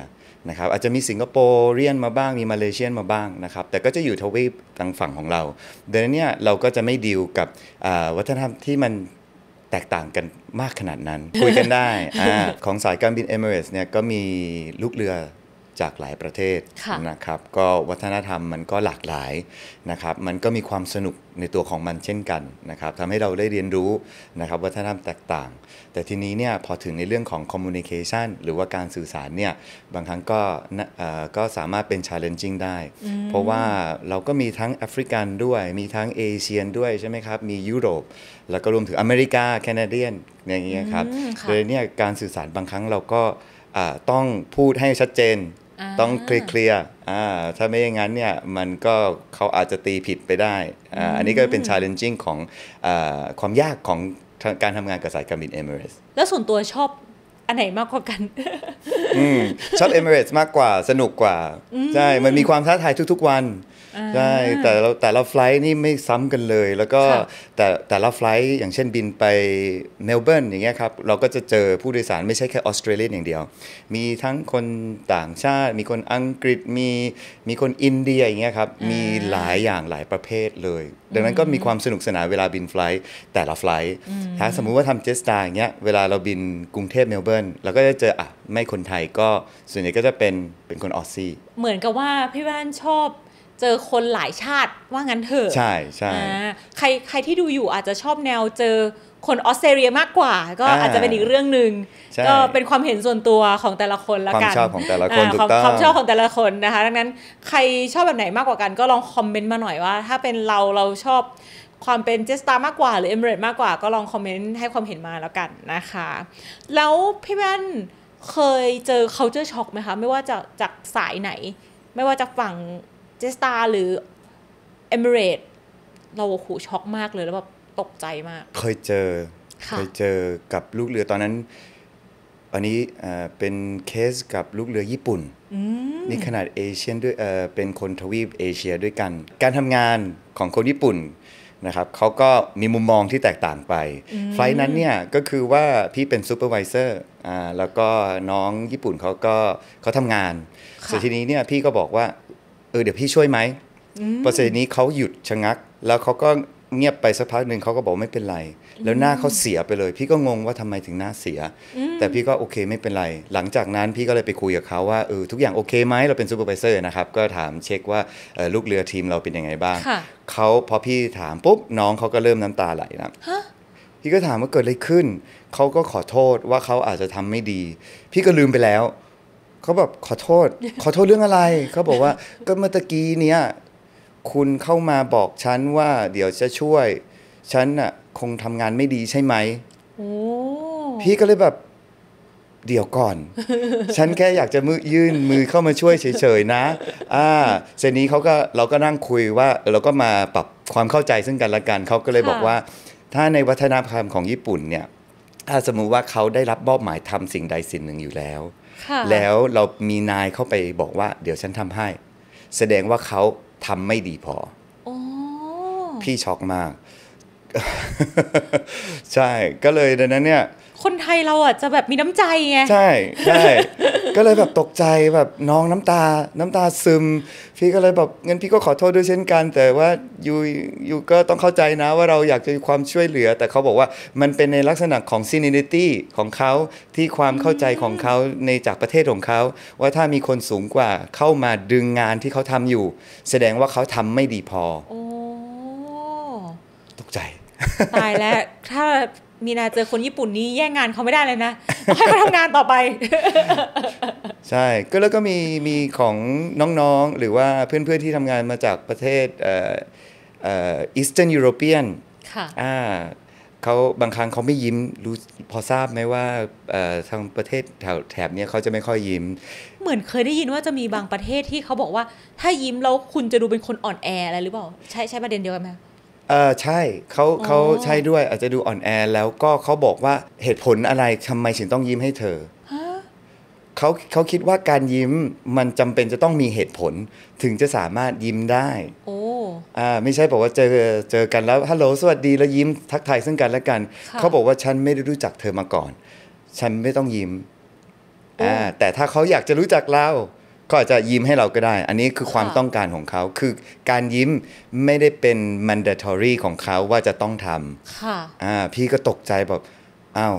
นะครับอาจจะมีสิงคโปร์เรียนมาบ้างมีมาเลเซียมาบ้างนะครับแต่ก็จะอยู่ทวีปทางฝั่งของเราดังนั้นเนี่ยเราก็จะไม่ดีลกับวัฒนธรรมที่มันแตกต่างกันมากขนาดนั้น คุยกันได้อของสายการบินเอเมอเรสเนี่ยก็มีลูกเรือจากหลายประเทศนะครับ ก็วัฒนธรรมมันก็หลากหลายนะครับมันก็มีความสนุกในตัวของมันเช่นกันนะครับทำให้เราได้เรียนรู้นะครับวัฒนธรรมแตกต่างแต่ทีนี้เนี่ยพอถึงในเรื่องของ communication หรือว่าการสื่อสารเนี่ยบางครั้งก็ก็สามารถเป็น challenging ได้ เพราะว่าเราก็มีทั้งแอฟริกันด้วย มีทั้งเอเชียด้วยใช่ไหมครับ มียุโรป แล้วก็รวมถึงอเมริกาแคนาเดียนอย่างเงี้ยครับ โดยเนี่ยการสื่อสารบางครั้งเราก็ต้องพูดให้ชัดเจน ต้องเคลียร์ถ้าไม่อย่างนั้นเนี่ยมันก็เขาอาจจะตีผิดไปได้ อันนี้ก็เป็น challenging ของอความยากของการทำงานกับสายการบินเอเมอเรส แล้วส่วนตัวชอบอันไหนมากกว่ากันอชอบเอเมอเรสมากกว่าสนุกกว่าใช่มันมีความท้าทายทุก ๆ วันใช่ แต่เราแต่ละไฟล์นี่ไม่ซ้ำกันเลย แล้วก็แต่แต่ละไฟล์อย่างเช่นบินไปเมลเบิร์นอย่างเงี้ยครับ เราก็จะเจอผู้โดยสารไม่ใช่แค่ออสเตรเลียอย่างเดียว มีทั้งคนต่างชาติ มีคนอังกฤษ มีมีคนอินเดียอย่างเงี้ยครับ มีหลายอย่างหลายประเภทเลย ดังนั้นก็มีความสนุกสนานเวลาบินไฟล์แต่ละไฟล์ถ้าสมมุติว่าทำเจสตาอย่างเงี้ย เวลาเราบินกรุงเทพเมลเบิร์น เราก็จะเจออ่ะไม่คนไทยก็ส่วนใหญ่ก็จะเป็นเป็นคนออสซี่ เหมือนกับว่าพี่แว่นชอบเจอคนหลายชาติว่างั้นเถอะใช่ใช่ใครใครที่ดูอยู่อาจจะชอบแนวเจอคนออสเตรเลียมากกว่าก็อาจจะเป็นอีกเรื่องหนึ่งก็เป็นความเห็นส่วนตัวของแต่ละคนละกันความชอบของแต่ละคนถูกต้องความชอบของแต่ละคนนะคะดังนั้นใครชอบแบบไหนมากกว่ากันก็ลองคอมเมนต์มาหน่อยว่า ถ้าเป็นเราเราชอบความเป็นเจสตามากกว่าหรือเอมิเรดมากกว่าก็ลองคอมเมนต์ให้ความเห็นมาแล้วกันนะคะ แล้วพี่แว่นเคยเจอ culture shock ไหมคะไม่ว่าจะจากสายไหนไม่ว่าจะฝั่งเจสตาหรือเอมิเรตเราโอ้โหช็อกมากเลยแล้วแบบตกใจมากเคยเจอเคยเจอกับลูก เรือตอนนั้นอันนี้เป็นเคสกับลูก เรือญี่ปุ่นนี่ขนาดเอเชียด้วยเป็นคนทวีปเอเชียด้วยกัน การทำงานของคนญี่ปุ่นนะครับเขาก็มีมุมมองที่แตกต่างไป ไฟนั้นเนี่ยก็คือว่าพี่เป็นซูเปอร์วิเซอร์แล้วก็น้องญี่ปุ่นเขาก็เขาทำงานส่วนทีนี้เนี่ยพี่ก็บอกว่าเออเดี๋ยวพี่ช่วยไหมพอเสร็จนี้เขาหยุดชะงัก แล้วเขาก็เงียบไปสักพักหนึ่งเขาก็บอกไม่เป็นไร แล้วหน้าเขาเสียไปเลย พี่ก็งงว่าทำไมถึงหน้าเสีย แต่พี่ก็โอเคไม่เป็นไร หลังจากนั้น พี่ก็เลยไปคุยกับเขาว่าเออทุกอย่างโอเคไหมเราเป็นซูเปอร์ไบเซอร์นะครับ ก็ถามเช็คว่าลูกเรือทีมเราเป็นยังไงบ้างเขาพอพี่ถามปุ๊บน้องเขาก็เริ่มน้ำตาไหลนะพี่ก็ถามว่าเกิดอะไรขึ้น เขาก็ขอโทษว่าเขาอาจจะทำไม่ดี พี่ก็ลืมไปแล้วาแบบขอโทษ ขอโทษเรื่องอะไร เขาบอกว่าก็เมื่อกี้เนี้ยคุณเข้ามาบอกฉันว่า เดี๋ยวจะช่วย ฉันอ่ะคงทำงานไม่ดีใช่ไหมพี่ก็เลยแบบ เดี๋ยวก่อน ฉันแค่อยากจะมือยื่นมือเข้ามาช่วยเฉยๆนะ อ่าเซนี้เขาก็เราก็นั่งคุยว่า เราก็มาปรับความเข้าใจซึ่งกันและกันเขาก็เลยบอกว่า ถ้าในวัฒนธรรมของญี่ปุ่นเนี่ยถ้าสมมุติว่าเขาได้รับมอบหมายทำสิ่งใดสิ่งหนึ่งอยู่แล้วแล้วเรามีนายเข้าไปบอกว่าเดี๋ยวฉันทำให้ แสดงว่าเขาทำไม่ดีพออพี่ช็อกมาก ใช่ก็เลยดังนั้นเนี่ยคนไทยเราอ่ะจะแบบมีน้ำใจไงใช่ใช่ก็เลยแบบตกใจแบบน้องน้ำตาน้ำตาซึม พี่ก็เลยแบบงั้นพี่ก็ขอโทษด้วยเช่นกัน แต่ว่ายูยูก็ต้องเข้าใจนะ ว่าเราอยากจะมีความช่วยเหลือ แต่เขาบอกว่ามันเป็นในลักษณะของซีนิเนตี้ของเขาที่ความเข้าใจของเขาในจากประเทศของเขาว่าถ้ามีคนสูงกว่าเข้ามาดึงงานที่เขาทำอยู่ แสดงว่าเขาทำไม่ดีพอตกใจ ตายแล้วถ้ามีนาเจอคนญี่ปุ่นนี้แย่งงานเขาไม่ได้เลยนะให้เขาทำงานต่อไป ใช่ก็แล้วก็มีมีของน้อง ๆ หรือว่าเพื่อนๆที่ทำงานมาจากประเทศเอีอเอิอ์นยุโรเปียนค่ะอ่าเขาบางครั้งเขาไม่ยิ้มรู้พอทราบไหมว่าทางประเทศแถบนี้เขาจะไม่ค่อยยิ้ม เหมือนเคยได้ยินว่าจะมีบางประเทศที่เขาบอกว่าถ้ายิ้มแล้วคุณจะดูเป็นคนอ่อนแออะไรหรือเปล่าใช่ใช่ประเด็นเดียวกันไหมเออใช่เขาเขาใช่ด้วยอาจจะดูอ่อนแอแล้วก็เขาบอกว่าเหตุผลอะไรทำไมฉันต้องยิ้มให้เธอเขาเขาคิดว่าการยิ้มมันจำเป็นจะต้องมีเหตุผลถึงจะสามารถยิ้มได้โอ้อ่าไม่ใช่บอกว่าเจอเจอกันแล้วฮัลโหลสวัสดี แล้วยิ้มทักทายซึ่งกันและกันเขาบอกว่าฉันไม่ได้รู้จักเธอมาก่อน ฉันไม่ต้องยิ้ม อ่าแต่ถ้าเขาอยากจะรู้จักเราก็อาจจะยิ้มให้เราก็ได้ อันนี้คือความต้องการของเขาคือการยิ้มไม่ได้เป็น mandatory ของเขาว่าจะต้องทำค่ะอ่าพี่ก็ตกใจแบบ อ้าว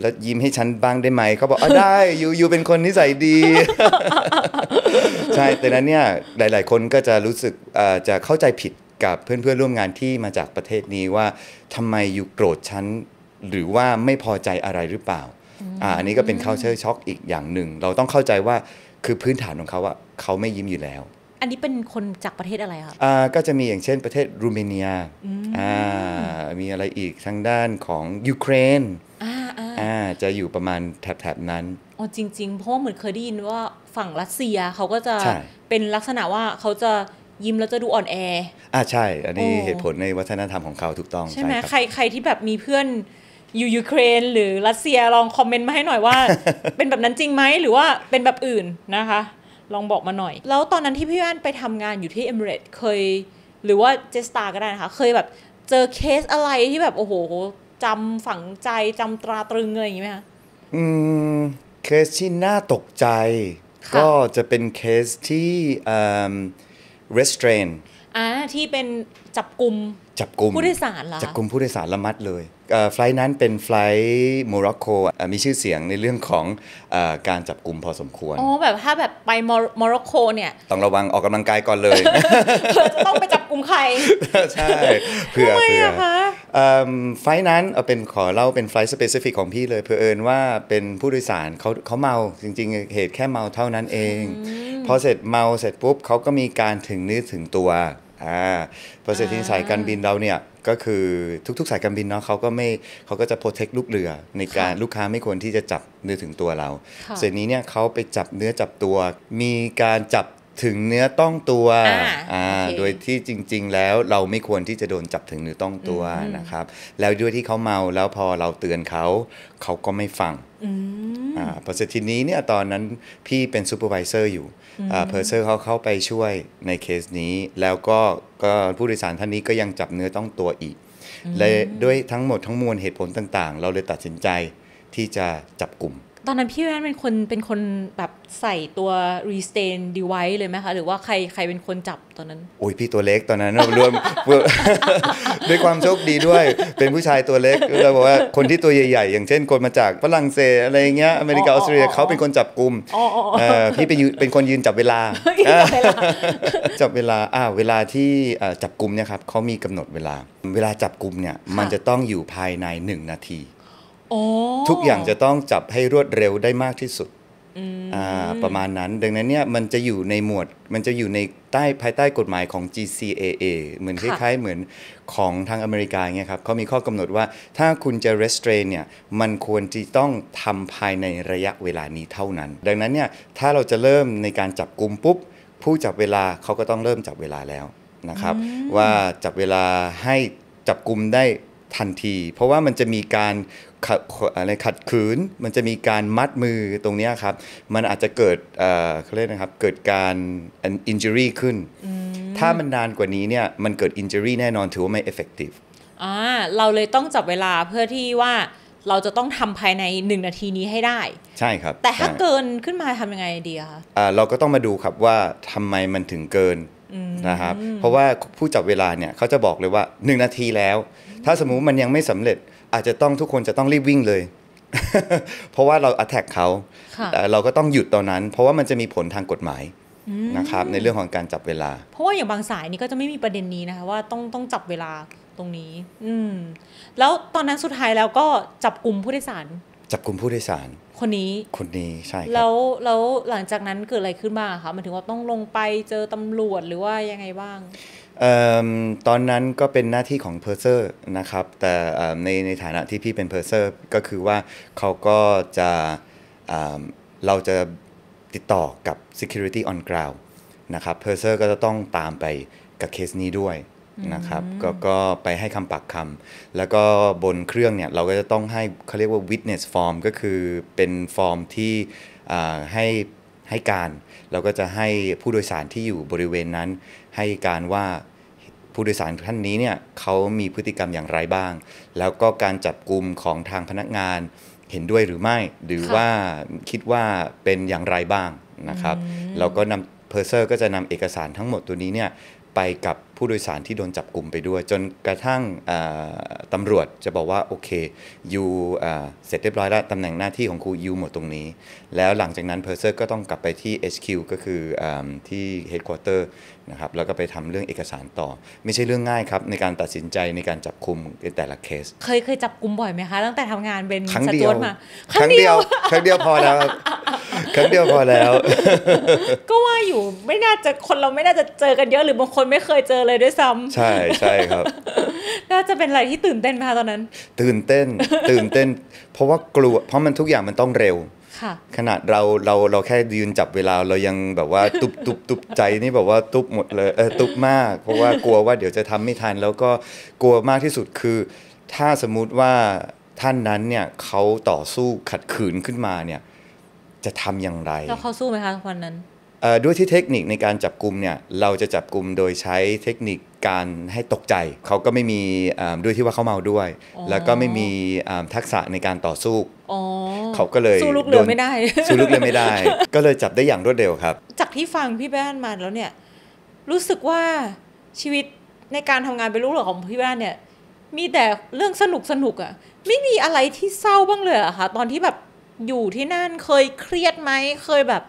แล้วยิ้มให้ฉันบ้างได้ไหม เขาบอก อ๋อ ได้ยูยูเป็นคนนิสัยดี ใช่ แต่นั้นเนี่ย หลาย ๆ คนก็จะรู้สึก จะเข้าใจผิดกับเพื่อนๆร่วมงานที่มาจากประเทศนี้ว่าทำไมยูโกรธฉัน หรือว่าไม่พอใจอะไรหรือเปล่าอ่าอันนี้ก็เป็นข้าเชื่อช็อกอีกอย่างหนึ่ง เราต้องเข้าใจว่าคือพื้นฐานของเขาอะเขาไม่ยิ้มอยู่แล้ว อันนี้เป็นคนจากประเทศอะไรคะอ่าก็จะมีอย่างเช่นประเทศรูเมเนีย อ่ามีอะไรอีกทางด้านของยูเครน อ่าอ่า จะอยู่ประมาณแถบๆ นั้น อ๋อจริงๆเพราะเหมือนเคยได้ยินว่าฝั่งรัสเซียเขาก็จะเป็นลักษณะว่าเขาจะยิ้มแล้วจะดูอ่อนแอ อ่าใช่ อันนี้เหตุผลในวัฒนธรรมของเขาถูกต้องใช่ไหมใครใครที่แบบมีเพื่อนอยู่ยูเครนหรือรัสเซียลองคอมเมนต์มาให้หน่อยว่า เป็นแบบนั้นจริงไหมหรือว่าเป็นแบบอื่นนะคะ ลองบอกมาหน่อย แล้วตอนนั้นที่พี่แอนไปทำงานอยู่ที่เอมิเรตเคยหรือว่าเจสตาก็ได้นะคะ เคยแบบเจอเคสอะไรที่แบบ โอ้โหจำฝังใจจำตราตรึงเลยอย่างนี้ไหมคะอืม เคสที่น่าตกใจ ก็จะเป็นเคสที่อ่า restrain อ่าที่เป็นจับกลุ่มจับกลุ่มผู้โดยสารเหรอจับกลุ่มผู้โดยสารละมัดเลยไฟล์นั้นเป็นไฟล์โมร็อกโกมีชื่อเสียงในเรื่องของอการจับกลุ่มพอสมควรอ๋อแบบถ้าแบบไปโมร็อกโกเนี่ยต้องระวังออกกำลังกายก่อนเลยจะต้องไปจับกลุ่มใครใช่ เพื่อเพื่อไฟล์นั้นเป็นขอเล่าเป็นไฟล์สเปซิฟิกของพี่เลยเพื่อเอินว่าเป็นผู้โดยสารเขาเขาเมาจริงๆ เหตุแค่เมาเท่านั้นเองพอเสร็จเมาเสร็จปุ๊บเขาก็มีการถึงนื้อถึงตัวอ่าเประเซทนต์สายการบินเราเนี่ย ก็คือทุกๆ สายการบินเนาะเขาก็ไม่เขาก็จะโปรเทคลูกเรือ ในการลูกค้าไม่ควรที่จะจับเนื้อถึงตัวเราเสร็นนี้เนี่ยเขาไปจับเนื้อจับตัว มีการจับถึงเนื้อต้องตัวโดยที่จริง ๆ แล้วเราไม่ควรที่จะโดนจับถึงเนื้อต้องตัวนะครับ แล้วด้วยที่เขาเมา แล้วพอเราเตือนเขา เขาก็ไม่ฟังอพอเสร็จทีนี้เนี่ยตอนนั้นพี่เป็นซูเปอร์วิเซอร์อยู่เพอร์เซอร์เขาเข้าไปช่วยในเคสนี้ แล้วก็กผู้โดยสารท่านนี้ก็ยังจับเนื้อต้องตัวอีกและด้วยทั้งหมดทั้งมวลเหตุผลต่างๆ เราเลยตัดสินใจที่จะจับกลุ่มตอนนั้นพี่แว่นเป็นคนเป็นคนแบบใส่ตัว restrain device เลยไหมคะหรือว่าใคร ใครเป็นคนจับตอนนั้น โอ้ย พี่ตัวเล็กตอนนั้นรวมด้วยความโชคดีด้วยเป็นผู้ชายตัวเล็กเราบอกว่าคนที่ตัวใหญ่ ๆ อย่างเช่น คนมาจากฝรั่งเศสอะไรเงี้ยอเมริกาออสเตรเลียเขาเป็นคนจับกลุ่มพี่เป็นเป็นคนยืนจับเวลาจับเวลาอ่าเวลาที่จับกลุ่มเนี่ยครับเขามีกำหนดเวลา เวลาจับกลุ่มเนี่ยมันจะต้องอยู่ภายใน 1 นาทีทุกอย่างจะต้องจับให้รวดเร็วได้มากที่สุดประมาณนั้น ดังนั้นเนี่ยมันจะอยู่ในหมวด มันจะอยู่ในใต้ภายใต้กฎหมายของ GCAA เหมือนคล้าย ๆเหมือนของทางอเมริกาเนี่ยครับเขามีข้อกำหนดว่าถ้าคุณจะ restrain เนี่ยมันควรที่ต้องทำภายในระยะเวลานี้เท่านั้น ดังนั้นเนี่ยถ้าเราจะเริ่มในการจับกลุ่มปุ๊บ ผู้จับเวลาเขาก็ต้องเริ่มจับเวลาแล้วนะครับ ว่าจับเวลาให้จับกลุ่มได้ทันที เพราะว่ามันจะมีการขัดอะไรขัดขืนมันจะมีการมัดมือตรงนี้ครับ มันอาจจะเกิดเขาเรียกนะครับเกิดการอินจูรี่ขึ้น ถ้ามันนานกว่านี้เนี่ยมันเกิดอินจูรี่แน่นอนถือว่าไม่เอฟเฟกติฟอ่าเราเลยต้องจับเวลาเพื่อที่ว่าเราจะต้องทำภายใน 1 นาทีนี้ให้ได้ ใช่ครับ แต่ถ้าเกินขึ้นมาทำยังไงดีคะะเราก็ต้องมาดูครับว่าทำไมมันถึงเกินนะครับเพราะว่าผู้จับเวลาเนี่ยเขาจะบอกเลยว่า1นาทีแล้ว ถ้าสมมุติมันยังไม่สำเร็จอาจจะต้องทุกคนจะต้องรีบวิ่งเลย เพราะว่าเราอัตแทกเขา เราก็ต้องหยุดตอนนั้น เพราะว่ามันจะมีผลทางกฎหมายนะครับ ในเรื่องของการจับเวลา เพราะว่าอย่างบางสายนี่ก็จะไม่มีประเด็นนี้นะคะ ว่าต้องต้องจับเวลาตรงนี้ อืมแล้วตอนนั้นสุดท้ายแล้วก็จับกลุ่มผู้โดยสาร จับกลุ่มผู้โดยสาร คนนี้ คนนี้ใช่แล้วแล้วหลังจากนั้นเกิดอะไรขึ้นบ้างคะมันถึงว่าต้องลงไปเจอตำรวจหรือว่ายังไงบ้างตอนนั้นก็เป็นหน้าที่ของเพอร์เซอร์นะครับ แต่ในในฐานะที่พี่เป็นเพอร์เซอร์ก็คือว่าเขาก็จะเราจะติดต่อกับ Security on Ground นะครับเพอร์เซอร์ก็จะต้องตามไปกับเคสนี้ด้วยนะครับกก็ไปให้คำปักคำแล้วก็บนเครื่องเนี่ยเราก็จะต้องให้เขาเรียกว่า witness form ก็คือเป็นฟอร์มที่ให้ให้การ เราก็จะให้ผู้โดยสารที่อยู่บริเวณนั้นให้การว่าผู้โดยสารท่านนี้เนี่ยเขามีพฤติกรรมอย่างไรบ้าง แล้วก็การจับกลุ่มของทางพนักงานเห็นด้วยหรือไม่ หรือว่าคิดว่าเป็นอย่างไรบ้างนะครับเราก็นำเพอร์เซอร์ก็จะนำเอกสารทั้งหมดตัวนี้เนี่ยไปกับผู้โดยสารที่โดนจับกลุ่มไปด้วย จนกระทั่งตำรวจจะบอกว่าโอเคยูเสร็จเรียบร้อยแล้วตำแหน่งหน้าที่ของครูยูหมดตรงนี้ แล้วหลังจากนั้นเพอร์เซอร์ก็ต้องกลับไปที่ HQ ก็คืออที่เฮดควอเตอร์นะครับแล้วก็ไปทำเรื่องเอกสารต่อ ไม่ใช่เรื่องง่ายครับ ในการตัดสินใจในการจับคุมในแต่ละเคส เคย เคยจับกลุมบ่อยไหมคะตั้งแต่ทำงานเป็นครั้งเดียวครั้งเดียวครั้งเดียวพอแล้วครั้งเดียวพอแล้ว ก็ว่าอยู่ไม่น่าจะคนเราไม่น่าจะเจอกันเยอะ หรือบางคนไม่เคยเจอเลยด้วยซ้ำ ใช่ใช่ครับ น่าจะเป็นอะไรที่ตื่นเต้นไหมคะตอนนั้น ตื่นเต้น ตื่นเต้น เพราะว่ากลัวเพราะมันทุกอย่างมันต้องเร็วขนาดเราเราเราแค่ยืนจับเวลาเรายังแบบว่าตุบตุบตุบใจนี่แบบว่าตุบหมดเลยเออตุบมาก เพราะว่ากลัวว่าเดี๋ยวจะทำไม่ทัน แล้วก็กลัวมากที่สุดคือ ถ้าสมมุติว่าท่านนั้นเนี่ยเขาต่อสู้ขัดขืนขึ้นมาเนี่ย จะทำอย่างไร แล้วเขาสู้ไหมคะวันนั้นด้วยที่เทคนิคในการจับกลุ่มเนี่ย เราจะจับกลุ่มโดยใช้เทคนิคการให้ตกใจ เขาก็ไม่มีด้วยที่ว่าเขาเมาด้วย แล้วก็ไม่มีทักษะในการต่อสู้เขาก็เลยสู้ลุกเรือไม่ได้สู้ลุกเรือไม่ได้ ก็เลยจับได้อย่างรวดเร็วครับ จากที่ฟังพี่แบ้นมาแล้วเนี่ยรู้สึกว่าชีวิตในการทำงานเป็นลูกหลอนของพี่แบ้นเนี่ยมีแต่เรื่องสนุกสนุกอะไม่มีอะไรที่เศร้าบ้างเลยอะค่ะตอนที่แบบอยู่ที่นั่นเคยเครียดไหมเคยแบบ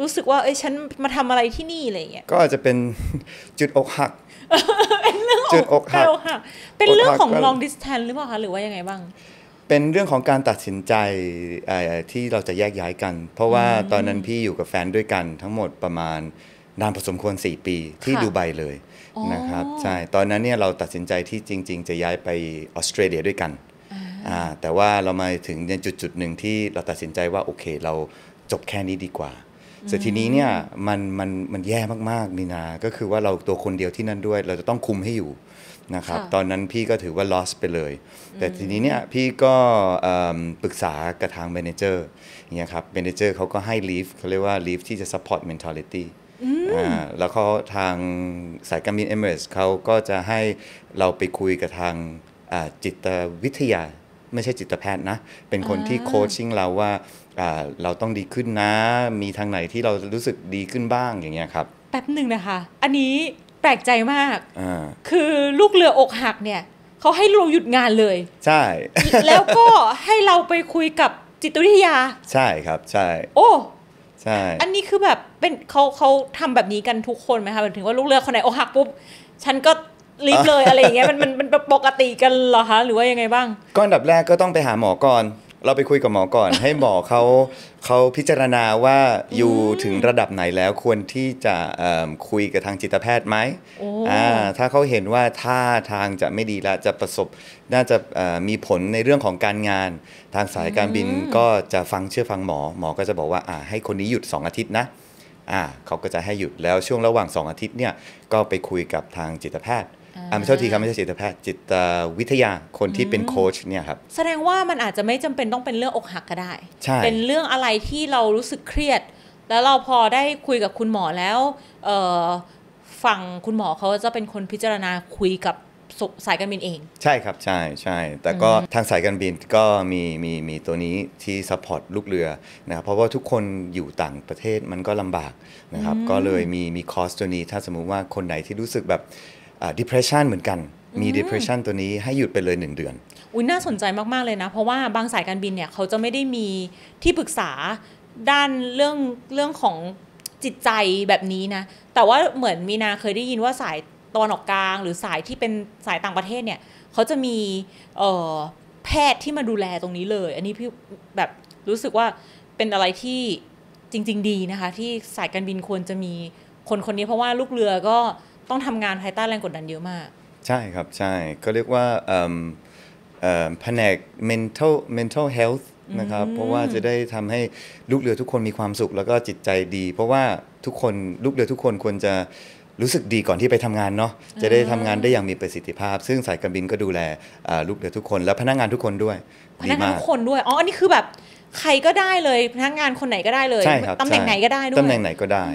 รู้สึกว่าเอ้ยฉันมาทำอะไรที่นี่อะไรเงี้ย ก็อาจจะเป็นจุดอกหักเป็นเรื่องจุดอกหัก เป็นเรื่องของ long distance หรือเปล่าคะหรือว่ายังไงบ้าง เป็นเรื่องของการตัดสินใจที่เราจะแยกย้ายกัน เพราะว่าตอนนั้นพี่อยู่กับแฟนด้วยกัน ทั้งหมดประมาณนานพอสมควร 4 ปี ที่ ดูไบเลยนะครับใช่ตอนนั้นเนี่ยเราตัดสินใจที่จริงๆ จะย้ายไปออสเตรเลียด้วยกัน แต่ว่าเรามาถึงจุดจุดหนึ่งที่เราตัดสินใจว่าโอเค เราจบแค่นี้ดีกว่าเสร็จทีนี้เนี่ยมันมันมันแย่มากๆนี่นาก็คือว่าเราตัวคนเดียวที่นั่นด้วย เราจะต้องคุมให้อยู่นะครับ ตอนนั้นพี่ก็ถือว่า loss ไปเลย แต่ทีนี้เนี่ยพี่ก็ปรึกษากับทาง m นเจอร์เนี่ยครับเบนเจอร์เขาก็ให้ leave เขาเรียกว่า leave ที่จะ support mentality แล้วเขาทางสายการบินเอเมอร์สเขาก็จะให้เราไปคุยกับทางจิตวิทยา ไม่ใช่จิตแพทย์นะเป็นคนที่โคชชิ่งเราว่าเราต้องดีขึ้นนะ มีทางไหนที่เรารู้สึกดีขึ้นบ้างอย่างเงี้ยครับแป๊บหนึ่งนะคะ อันนี้แปลกใจมาก คือลูกเรืออกหักเนี่ยเขาให้เราหยุดงานเลย ใช่ แล้วก็ให้เราไปคุยกับจิตวิทยา ใช่ครับใช่โอ้ ใช่ อันนี้คือแบบเป็นเขาเขาทำแบบนี้กันทุกคนไหมคะถึงว่าลูกเรือคนไหนอกหักปุ๊บฉันก็รีบเลยอะไรอย่างเงี้ยมันมันป็นปกติกันเหรอคะหรือว่ายังไงบ้างก้อนดับแรกก็ต้องไปหาหมอก่อนเราไปคุยกับหมอก่อนให้หมอเขาเขาพิจารณาว่าอยู่ถึงระดับไหนแล้วควรที่จะคุยกับทางจิตแพทย์ไหม ถ้าเขาเห็นว่าท่าทางจะไม่ดีละจะประสบ น่าจะมีผลในเรื่องของการงาน ทางสายการบินก็จะฟังเชื่อฟังหมอ หมอก็จะบอกว่าให้คนนี้หยุด 2 อาทิตย์นะเขาก็จะให้หยุดแล้วช่วงระหว่าง2อาทิตย์เนี่ยก็ไปคุยกับทางจิตแพทย์ไม่ใช่ทีครับไม่ใช่จิตแพทย์จิตวิทยาคนที่เป็นโค้ชเนี่ยครับแสดงว่ามันอาจจะไม่จำเป็นต้องเป็นเรื่องอกหักก็ได้ใช่เป็นเรื่องอะไรที่เรารู้สึกเครียดแล้วเราพอได้คุยกับคุณหมอแล้ว ฝั่งคุณหมอเขาจะเป็นคนพิจารณาคุยกับสายการบินเอง ใช่ครับใช่ใช่แต่ก็ทางสายการบินก็มีมีมีตัวนี้ที่ซัพพอร์ตลูกเรือนะครับเพราะว่าทุกคนอยู่ต่างประเทศมันก็ลำบากนะครับก็เลยมีมีคอสตัวนี้ ถ้าสมมุติว่าคนไหนที่รู้สึกแบบ depression เหมือนกัน มี depression ตัวนี้ให้หยุดไปเลย 1 เดือน อุ้ยน่าสนใจมาก ๆ เลยนะ เพราะว่าบางสายการบินเนี่ย เขาจะไม่ได้มีที่ปรึกษาด้านเรื่องเรื่องของจิตใจแบบนี้นะ แต่ว่าเหมือนมีนาเคยได้ยินว่าสายตอนออกกลาง หรือสายที่เป็นสายต่างประเทศเนี่ย เขาจะมีแพทย์ที่มาดูแลตรงนี้เลย อันนี้พี่แบบรู้สึกว่าเป็นอะไรที่จริง ๆ ดีนะคะที่สายการบินควรจะมีคนคนนี้เพราะว่าลูกเรือก็ต้องทำงานภายใต้แรงกดดันเยอะมาก ใช่ครับ ใช่ก็เรียกว่าแผนก mental mental health นะครับ เพราะว่าจะได้ทำให้ลูกเรือทุกคนมีความสุขแล้วก็จิตใจดี เพราะว่าทุกคนลูกเรือทุกคนควรจะรู้สึกดีก่อนที่ไปทำงานเนาะจะได้ทำงานได้อย่างมีประสิทธิภาพ ซึ่งสายการบินก็ดูแลลูกเรือทุกคน และพนักงานทุกคนด้วย พนักงานทุกคนด้วยอ๋ออันนี้คือแบบใครก็ได้เลยพนักงานคนไหนก็ได้เลยตำแหน่งไหนก็ได้ด้วยตำแหน่งไหนก็ได้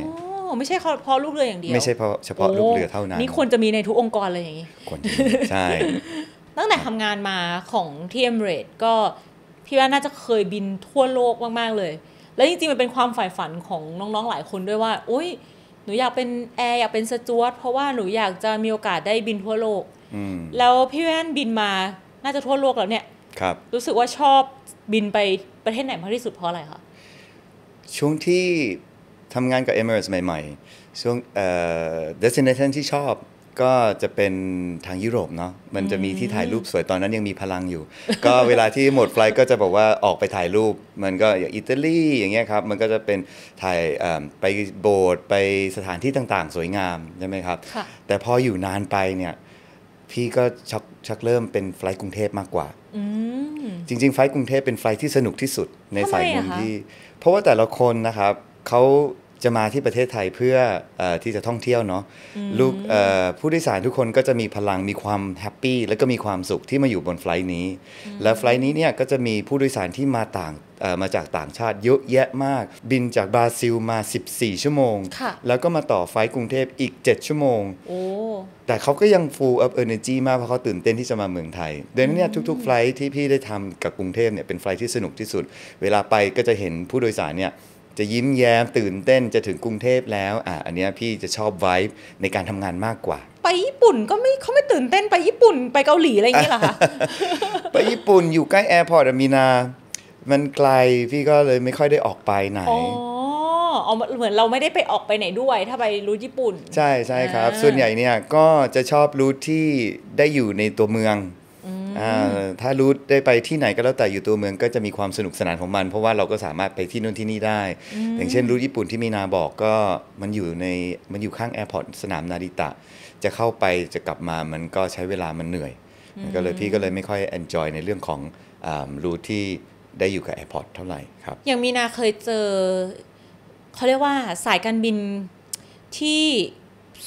ไม่ใช่เพาะลูกเรืออย่างเดียวไม่ใช่เฉพาะลูกเรือเท่านั้น นี่ควรจะมีในทุกองค์กรเลยอย่างนี้ควรใช่ตั้งแต่ทำงานมาของทีเอมเรดก็พี่ว่าน่าจะเคยบินทั่วโลกมากๆเลย แล้วจริงๆมันเป็นความฝ่ายฝันของน้องๆหลายคนด้วยว่าโอ้ยหนูอยากเป็นแอร์อยากเป็นสจวตเพราะว่าหนูอยากจะมีโอกาสได้บินทั่วโลกแล้วพี่แว่นบินมาน่าจะทั่วโลกแล้วเนี่ยครับ รู้สึกว่าชอบบินไปประเทศไหนมากที่สุดเพราะอะไรคะช่วงที่ทำงานกับ Emirates ใหม่ๆช่วงเดสเ destination ที่ชอบก็จะเป็นทางยุโรปเนาะมันจะมีที่ถ่ายรูปสวยตอนนั้นยังมีพลังอยู่ ก็เวลาที่หมดไฟลก็จะบอกว่าออกไปถ่ายรูปมันก็อย่างอิตาลี อย่างเงี้ยครับ มันก็จะเป็นถ่ายไปโบสถ์ไปสถานที่ต่างๆ สวยงาม ใช่ไหมครับ แต่พออยู่นานไปเนี่ยพี่ก็ชักชักเริ่มเป็นไฟล์กรุงเทพมากกว่าจริงๆไฟล์กรุงเทพเป็นไฟล์ที่สนุกที่สุดในสายงานที่ เพราะว่าแต่ละคนนะครับเขาจะมาที่ประเทศไทยเพื่ออที่จะท่องเที่ยวเนาะลูกผู้โดยสารทุกคนก็จะมีพลังมีความแฮปปี้และก็มีความสุขที่มาอยู่บนไฟล์นี้ และไฟล์นี้เนี่ยก็จะมีผู้โดยสารที่มาต่างมาจากต่างชาติเยอะแยะมาก บินจากบราซิลมา 14 ชั่วโมง แล้วก็มาต่อไฟกรุงเทพอีก 7 ชั่วโมง แต่เขาก็ยัง full o เนอร์จีมากเพราะเขาตื่นเต้นที่จะมาเมืองไทยดังนั้นเนี่ยทุก ๆ ไฟล์ที่พี่ได้ทำกับกรุงเทพเนี่ยเป็นไฟล์ที่สนุกที่สุด เวลาไปก็จะเห็นผู้โดยสารเนี่ยจะยิ้มแย้มตื่นเต้นจะถึงกรุงเทพแล้วอ่ะอันเนี้ยพี่จะชอบไวบ์ในการทำงานมากกว่า ไปญี่ปุ่นก็ไม่เขาไม่ตื่นเต้นไปญี่ปุ่น ไปเกาหลี อะไรอย่างเงี้ยเหรอคะไปญี่ปุ่นอยู่ใกล้แอร์พอร์ตมีนา มันไกลพี่ก็เลยไม่ค่อยได้ออกไปไหนอ๋อเหมือนเราไม่ได้ไปออกไปไหนด้วย ถ้าไปรู้ญี่ปุ่น ใช่ใช่ครับ ส่วนใหญ่เนี่ย ก็จะชอบรูทที่ได้อยู่ในตัวเมืองถ้ารูทได้ไปที่ไหนก็แล้วแต่อยู่ตัวเมืองก็จะมีความสนุกสนานของมัน เพราะว่าเราก็สามารถไปที่นู่นที่นี่ได้ อย่างเช่น รูทญี่ปุ่นที่มีนาบอกก็มันอยู่ในมันอยู่ข้างแอร์พอร์ตสนามนาริตะ จะเข้าไปจะกลับมามันก็ใช้เวลามันเหนื่อยก็เลยพี่ก็เลยไม่ค่อยแอนจอยในเรื่องของรูทที่ได้อยู่กับแอร์พอร์ตเท่าไหร่ครับอย่างมีนาเคยเจอ เขาเรียกว่าสายการบินที่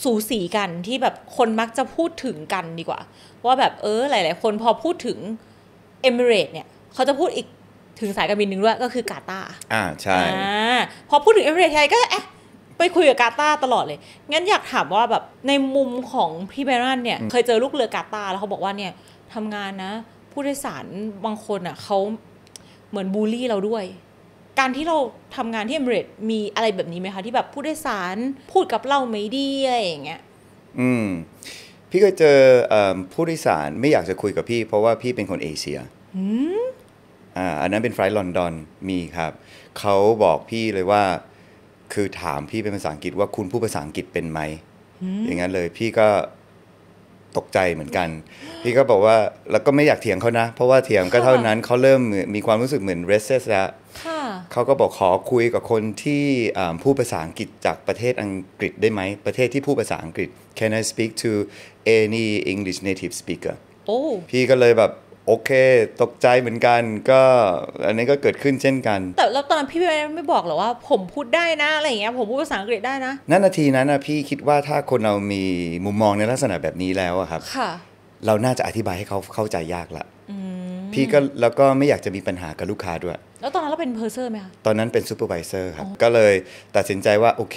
สูสีกันที่แบบคนมักจะพูดถึงกันดีกว่าว่าแบบเออหลายๆ คนพอพูดถึงเอมิเรตเนี่ย เขาจะพูดอีกถึงสายการบินหนึ่งด้วย ก็คือกาตา อ่าใช่อ่าพอพูดถึงเอมิเรตไทยก็เอ๊ะไปคุยกับกาตาตลอดเลย งั้นอยากถามว่าแบบในมุมของพี่แบรนเนี่ย เคยเจอลูกเรือกาตา แล้วเขาบอกว่าเนี่ยทำงานนะผู้โดยสารบางคนอ่ะเขาเหมือนบูลลี่เราด้วย การที่เราทำงานที่เอมิเรตมีอะไรแบบนี้ไหมคะ ที่แบบผู้โดยสารพูดกับเราไม่ดีอะไรอย่างเงี้ยอืมพี่เคยเจอผู้โดยสารไม่อยากจะคุยกับพี่ เพราะว่าพี่เป็นคนเอเชียอันนั้นเป็นไฟล์ลอนดอนมีครับเขาบอกพี่เลยว่าคือถามพี่เป็นภาษาอังกฤษว่าคุณผู้ภาษาอังกฤษเป็นไหมอย่างนั้นเลยพี่ก็ตกใจเหมือนกัน พี่ก็บอกว่าแล้วก็ไม่อยากเถียงเขานะ เพราะว่าเถียงก็เท่านั้นเขาเริ่มมีความรู้สึกเหมือนเรสเซสแล้วะเขาก็บอกขอคุยกับคนที่พูดภาษาอังกฤษจากประเทศอังกฤษได้ไหม ประเทศที่พูดภาษาอังกฤษ Can I speak to any English native speaker พี่ก็เลยแบบ โอเค ตกใจเหมือนกันก็อันนี้ก็เกิดขึ้นเช่นกัน แต่แล้วตอนนพี่ไม่บอกหรอว่าผมพูดได้นะ อะไรอย่างเงี้ยผมพูดภาษาอังกฤษได้นะนั่นนาทีนั้นนะพี่คิดว่าถ้าคนเรามีมุมมองในลักษณะแบบนี้แล้วอะครับเราน่าจะอธิบายให้เขาเข้าใจยากละพี่ก็แล้วก็ไม่อยากจะมีปัญหากับลูกค้าด้วย แล้วตอนนั้นเราเป็นเพอร์เซอร์ไหมคะตอนนั้นเป็นซูเปอร์วิเซอร์ครับก็เลยตัดสินใจว่าโอเค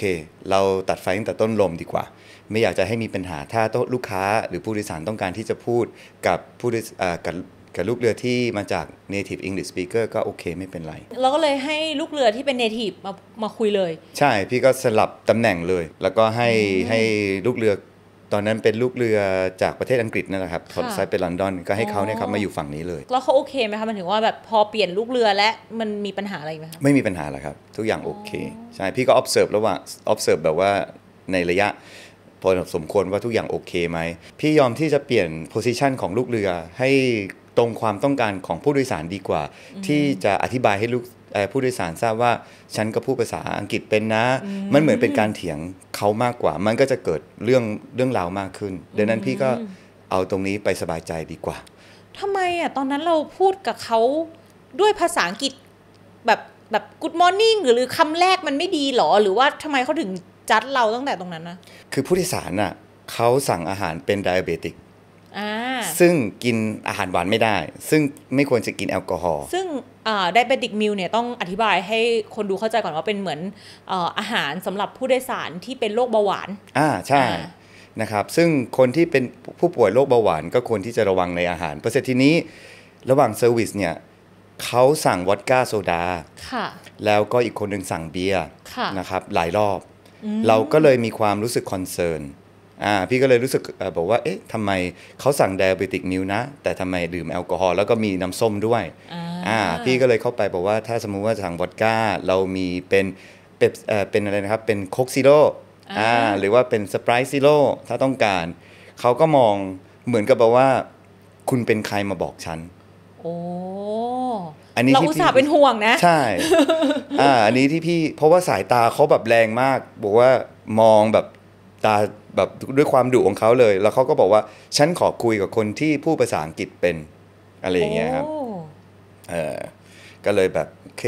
เราตัดไฟตั้งแต่ต้นลมดีกว่า ไม่อยากจะให้มีปัญหาถ้าลูกค้าหรือผู้โดยสารต้องการที่จะพูดกับผู้โดยกับกับลูกเรือที่มาจาก native English speaker ก็โอเคไม่เป็นไร เราก็เลยให้ลูกเรือที่เป็น native มามาคุยเลยใช่พี่ก็สลับตำแหน่งเลย แล้วก็ให้ให้ลูกเรือตอนนั้นเป็นลูกเรือจากประเทศอังกฤษนั่นแหละครับถอดไซด์ไปลอนดอนก็ให้เขาเนี่ยครับมาอยู่ฝั่งนี้เลยแล้วเขาโอเคไหมคะมันถึงว่าแบบพอเปลี่ยนลูกเรือและมันมีปัญหาอะไรไหมคะไม่มีปัญหาหรอกครับทุกอย่างโอเคใช่พี่ก็ observe ระหว่าง observe แบบว่าในระยะพอสมควรว่าทุกอย่างโอเคไหมพี่ยอมที่จะเปลี่ยนโพ i ิชันของลูกเรือ ให้ตรงความต้องการของผู้โดยสารดีกว่า ที่จะอธิบายให้ลูกผู้โดยสารทราบว่าฉันก็พูดภาษาอังกฤษเป็นนะ มันเหมือนเป็นการเถียงเขามากกว่า มันก็จะเกิดเรื่องเรื่องราวมากขึ้น ดังนั้นพี่ก็เอาตรงนี้ไปสบายใจดีกว่า ทำไมอ่ะตอนนั้นเราพูดกับเขาด้วยภาษาอังกฤษแบบแบบ good morning หรือคำแรกมันไม่ดีหรอ หรือว่าทำไมเขาถึงจัดเราตั้งแต่ตรงนั้นนะ คือผู้โดยสารอ่ะเขาสั่งอาหารเป็นไดอะเบติกซึ่งกินอาหารหวานไม่ได้ ซึ่งไม่ควรจะกินแอลกอฮอล์ซึ่งได้เบติกมิลเนี่ยต้องอธิบายให้คนดูเข้าใจก่อนว่าเป็นเหมือนอาหารสำหรับผู้โดยสารที่เป็นโรคเบาหวาน อ่า ใช่นะครับซึ่งคนที่เป็นผู้ป่วยโรคเบาหวานก็ควรที่จะระวังในอาหาร ประเสริฐทีนี้ระหว่างเซอร์วิสเนี่ยเขาสั่งวอดก้า โซดา ค่ะ แล้วก็อีกคนหนึ่งสั่งเบียร์ะนะครับหลายรอบเราก็เลยมีความรู้สึกคอนเซิร์นอ่าพี่ก็เลยรู้สึกอบอกว่าเอ๊ะทำไมเขาสั่งไดอะบิติกมิลนะ แต่ทำไมดื่มแอลกอฮอล์แล้วก็มีน้ำส้มด้วยอ่าพี่ก็เลยเข้าไปบอกว่าถ้าสมมุติว่าสั่งวอดก้า เรามีเป็นเป็เป็นอะไรนะครับ เป็นโคกซิโร่อ่าหรือว่าเป็นสไปรยซิโร่ถ้าต้องการ เขาก็มองเหมือนกับบอกว่า คุณเป็นใครมาบอกฉัน โอ้อันนี้เราอุตส่าห์เป็นห่วงนะ ใช่อ่าอันนี้ที่พี่เพราะว่าสายตาเขาแบบแรงมาก บอกว่ามองแบบตาแบบ ด้วยความดุของเขาเลย แล้วเขาก็บอกว่า ฉันขอคุยกับคนที่พูดภาษาอังกฤษเป็น อะไรอย่างเงี้ยครับเออ ก็เลยแบบ โอเค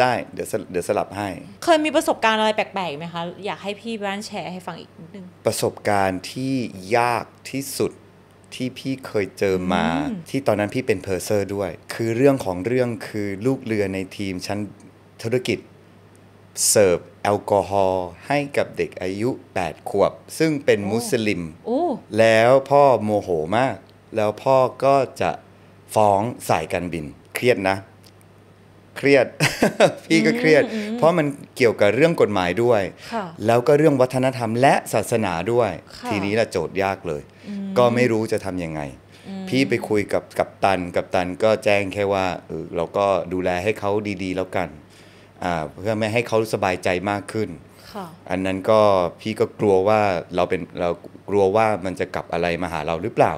ได้เดี๋ยวเดี๋ยวสลับให้ เคยมีประสบการณ์อะไรแปลกๆไหมคะ อยากให้พี่บ้านแชร์ให้ฟังอีกนิดนึงประสบการณ์ที่ยากที่สุดที่พี่เคยเจอมา ที่ตอนนั้นพี่เป็นเพอร์เซอร์ด้วย คือเรื่องของเรื่องคือลูกเรือในทีม ชั้นธุรกิจเสิร์ฟแอลกอฮอล์ให้กับเด็กอายุ 8 ขวบ ซึ่งเป็นมุสลิมแล้วพ่อโมโหมาก แล้วพ่อก็จะฟ้องสายการบิน เครียดนะ เครียด พี่ก็เครียด เพราะมันเกี่ยวกับเรื่องกฎหมายด้วย แล้วก็เรื่องวัฒนธรรมและศาสนาด้วย ทีนี้ละโจทย์ยากเลย ก็ไม่รู้จะทำยังไง พี่ไปคุยกับกับตัน กับตันก็แจ้งแค่ว่าเออเราก็ดูแลให้เขาดี ๆ แล้วกันเพื่อไม่ให้เขาสบายใจมากขึ้น อันนั้นก็พี่ก็กลัวว่าเราเป็นเรากลัวว่ามันจะกลับอะไรมาหาเราหรือเปล่า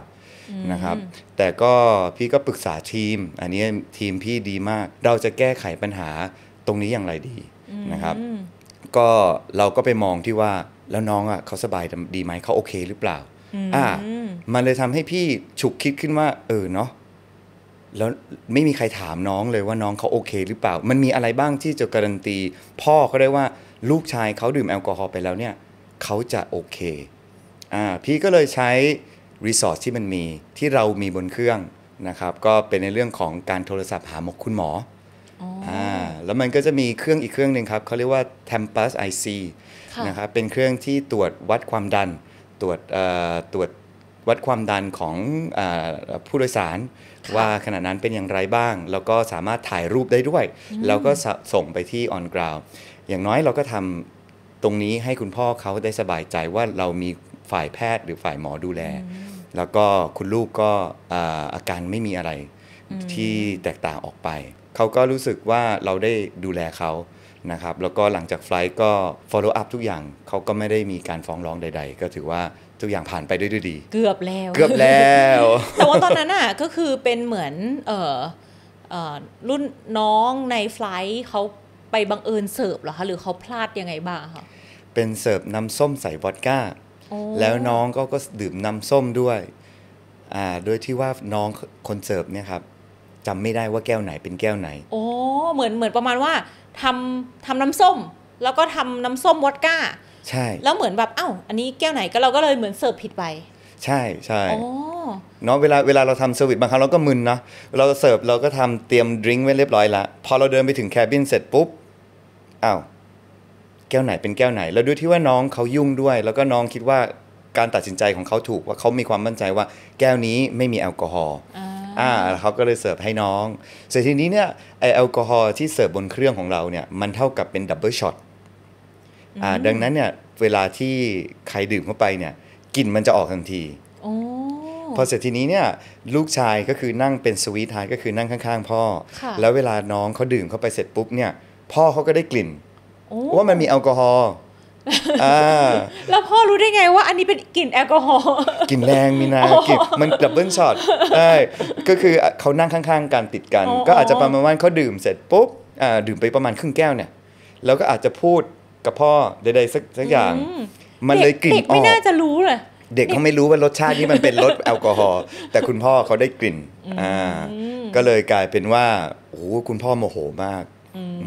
นะครับ แต่ก็พี่ก็ปรึกษาทีม อันนี้ทีมพี่ดีมาก เราจะแก้ไขปัญหาตรงนี้อย่างไรดีนะครับก็เราก็ไปมองที่ว่าแล้วน้องอ่ะเขาสบายดีไหมเขาโอเคหรือเปล่าอ่ามันเลยทำให้พี่ฉุกคิดขึ้นว่า เออเนาะแล้วไม่มีใครถามน้องเลยว่าน้องเขาโอเค หรือเปล่ามันมีอะไรบ้างที่จะการันตีพ่อเขาได้ว่าลูกชายเขาดื่มแอลกอฮอล์ไปแล้วเนี่ยเขาจะโอเคอ่าพี่ก็เลยใช้รีสอร์ทที่มันมีที่เรามีบนเครื่องนะครับก็เป็นในเรื่องของการโทรศัพท์หาหมอคุณหมออ่าแล้วมันก็จะมีเครื่องอีกเครื่องหนึ่งครับเขาเรียกว่า Tempus IC นะครับเป็นเครื่องที่ตรวจวัดความดัน ตรวจตรวจวัดความดันของผู้โดยสารว่าขณะนั้นเป็นอย่างไรบ้างแล้วก็สามารถถ่ายรูปได้ด้วยแล้วก็ส่งไปที่ on ground อย่างน้อยเราก็ทำตรงนี้ให้คุณพ่อเขาได้สบายใจว่าเรามีฝ่ายแพทย์หรือฝ่ายหมอดูแล แล้วก็คุณลูกก็อาการไม่มีอะไรที่แตกต่างออกไปเขาก็รู้สึกว่าเราได้ดูแลเขานะครับแล้วก็หลังจากไฟล์ก็ follow up ทุกอย่างเขาก็ไม่ได้มีการฟ้องร้องใด ๆ ก็ถือว่าทุกอย่างผ่านไปด้วยดี เกือบแล้ว เกือบแล้ว แต่ว่าตอนนั้นอ่ะก็คือเป็นเหมือนเออเออรุ่นน้องในไฟล์เขาไปบังเอิญเสิร์ฟเหรอคะหรือเขาพลาดยังไงบ้างคะเป็นเสิร์ฟน้ำส้มใส่วอดก้า แล้วน้องก็ก็ดื่มน้ำส้มด้วยอ่าโดยที่ว่าน้องคนเสิร์ฟเนี่ยครับจำไม่ได้ว่าแก้วไหนเป็นแก้วไหนโอ้เหมือนเหมือนประมาณว่าทำทำน้ำส้ม แล้วก็ทำน้ำส้มวอดก้าใช่แล้วเหมือนแบบเอ้า อันนี้แก้วไหนก็เราก็เลยเหมือนเสิร์ฟผิดไป ใช่ใช่เนาะเวลาเวลาเราทำเซอร์วิสบางครั้งเราก็มึนนะเราเสิร์ฟเราก็ทำเตรียมดริงก์ไว้เรียบร้อยละพอเราเดินไปถึงแคบินเสร็จปุ๊บอ้าวแก้วไหนเป็นแก้วไหน แล้วด้วยที่ว่าน้องเขายุ่งด้วย แล้วก็น้องคิดว่าการตัดสินใจของเขาถูกว่าเขามีความมั่นใจว่า แก้วนี้ไม่มีแอลกอฮอล์อ่าเขาก็เลยเสิร์ฟให้น้องเสร็จทีนี้เนี่ยไอแอลกอฮอล์ที่เสิร์ฟบนเครื่องของเราเนี่ย มันเท่ากับเป็นดับเบิลช็อตดังนั้นเนี่ยเวลาที่ใครดื่มเข้าไปเนี่ยกลิ่นมันจะออกทันทีพอเสร็จทีนี้เนี่ยลูกชายก็คือนั่งเป็นสวีทฮายก็คือนั่งข้าง ๆ พ่อ แล้วเวลาน้องเขาดื่มเข้าไปเสร็จปุ๊บเนี่ยพ่อเขาก็ได้กลิ่นว่ามันมีแอลกอฮอล์แล้วพ่อรู้ได้ไงว่า อันนี้เป็นกลิ่นแอลกอฮอล์กลิ่นแรงมีนากลิ่นมันดับเบิลช็อตใช่ก็คือเขานั่งข้าง ๆกันติดกัน ก็อาจจะประมาณว่าเขาดื่มเสร็จปุ๊บดื่มไปประมาณครึ่งแก้วเนี่ย แล้วก็อาจจะพูดกับพ่อใดๆสักสักอย่างมันเลยกลิ่นออกเด็กไม่น่าจะรู้เลยเด็กเขาไม่รู้ว่ารสชาตินี่มันเป็นรสแอลกอฮอล์แต่คุณพ่อเขาได้กลิ่นอ่าก็เลยกลายเป็นว่าโอ้คุณพ่อโมโหมาก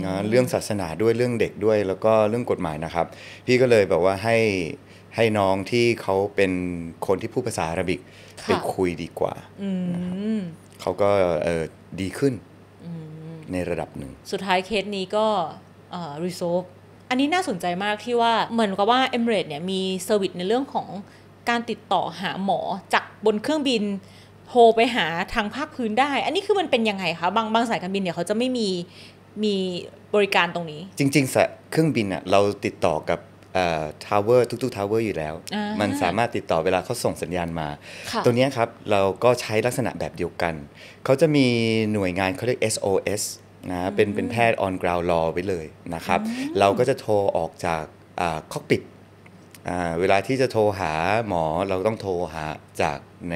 นะเรื่องศาสนาด้วยเรื่องเด็กด้วย แล้วก็เรื่องกฎหมายนะครับ พี่ก็เลยแบบว่าให้ให้น้องที่เขาเป็นคนที่พูดภาษาอาหรับิกไปคุยดีกว่าเขาก็ดีขึ้นในระดับหนึ่งสุดท้ายเคสนี้ก็รีโซฟอันนี้น่าสนใจมากที่ว่า เหมือนกับว่าเอมเรดเนี่ยมีเซอร์วิสในเรื่องของการติดต่อหาหมอจากบนเครื่องบินโทรไปหาทางภาคพื้นได้ อันนี้คือมันเป็นยังไงคะ บางบางสายการบินเนี่ยเขาจะไม่มีมีบริการตรงนี้ จริงๆสายเครื่องบินอะเราติดต่อกับทาวเวอร์ทุกๆ ทาวเวอร์อยู่แล้ว มันสามารถติดต่อเวลาเขาส่งสัญญาณมา ตัวนี้ครับเราก็ใช้ลักษณะแบบเดียวกันเขาจะมีหน่วยงานเขาเรียก SOS นะเป็นเป็นแพทย์ on ground law ไว้เลยนะครับ เราก็จะโทรออกจากคอกปิดเวลาที่จะโทรหาหมอเราต้องโทรหาจากใน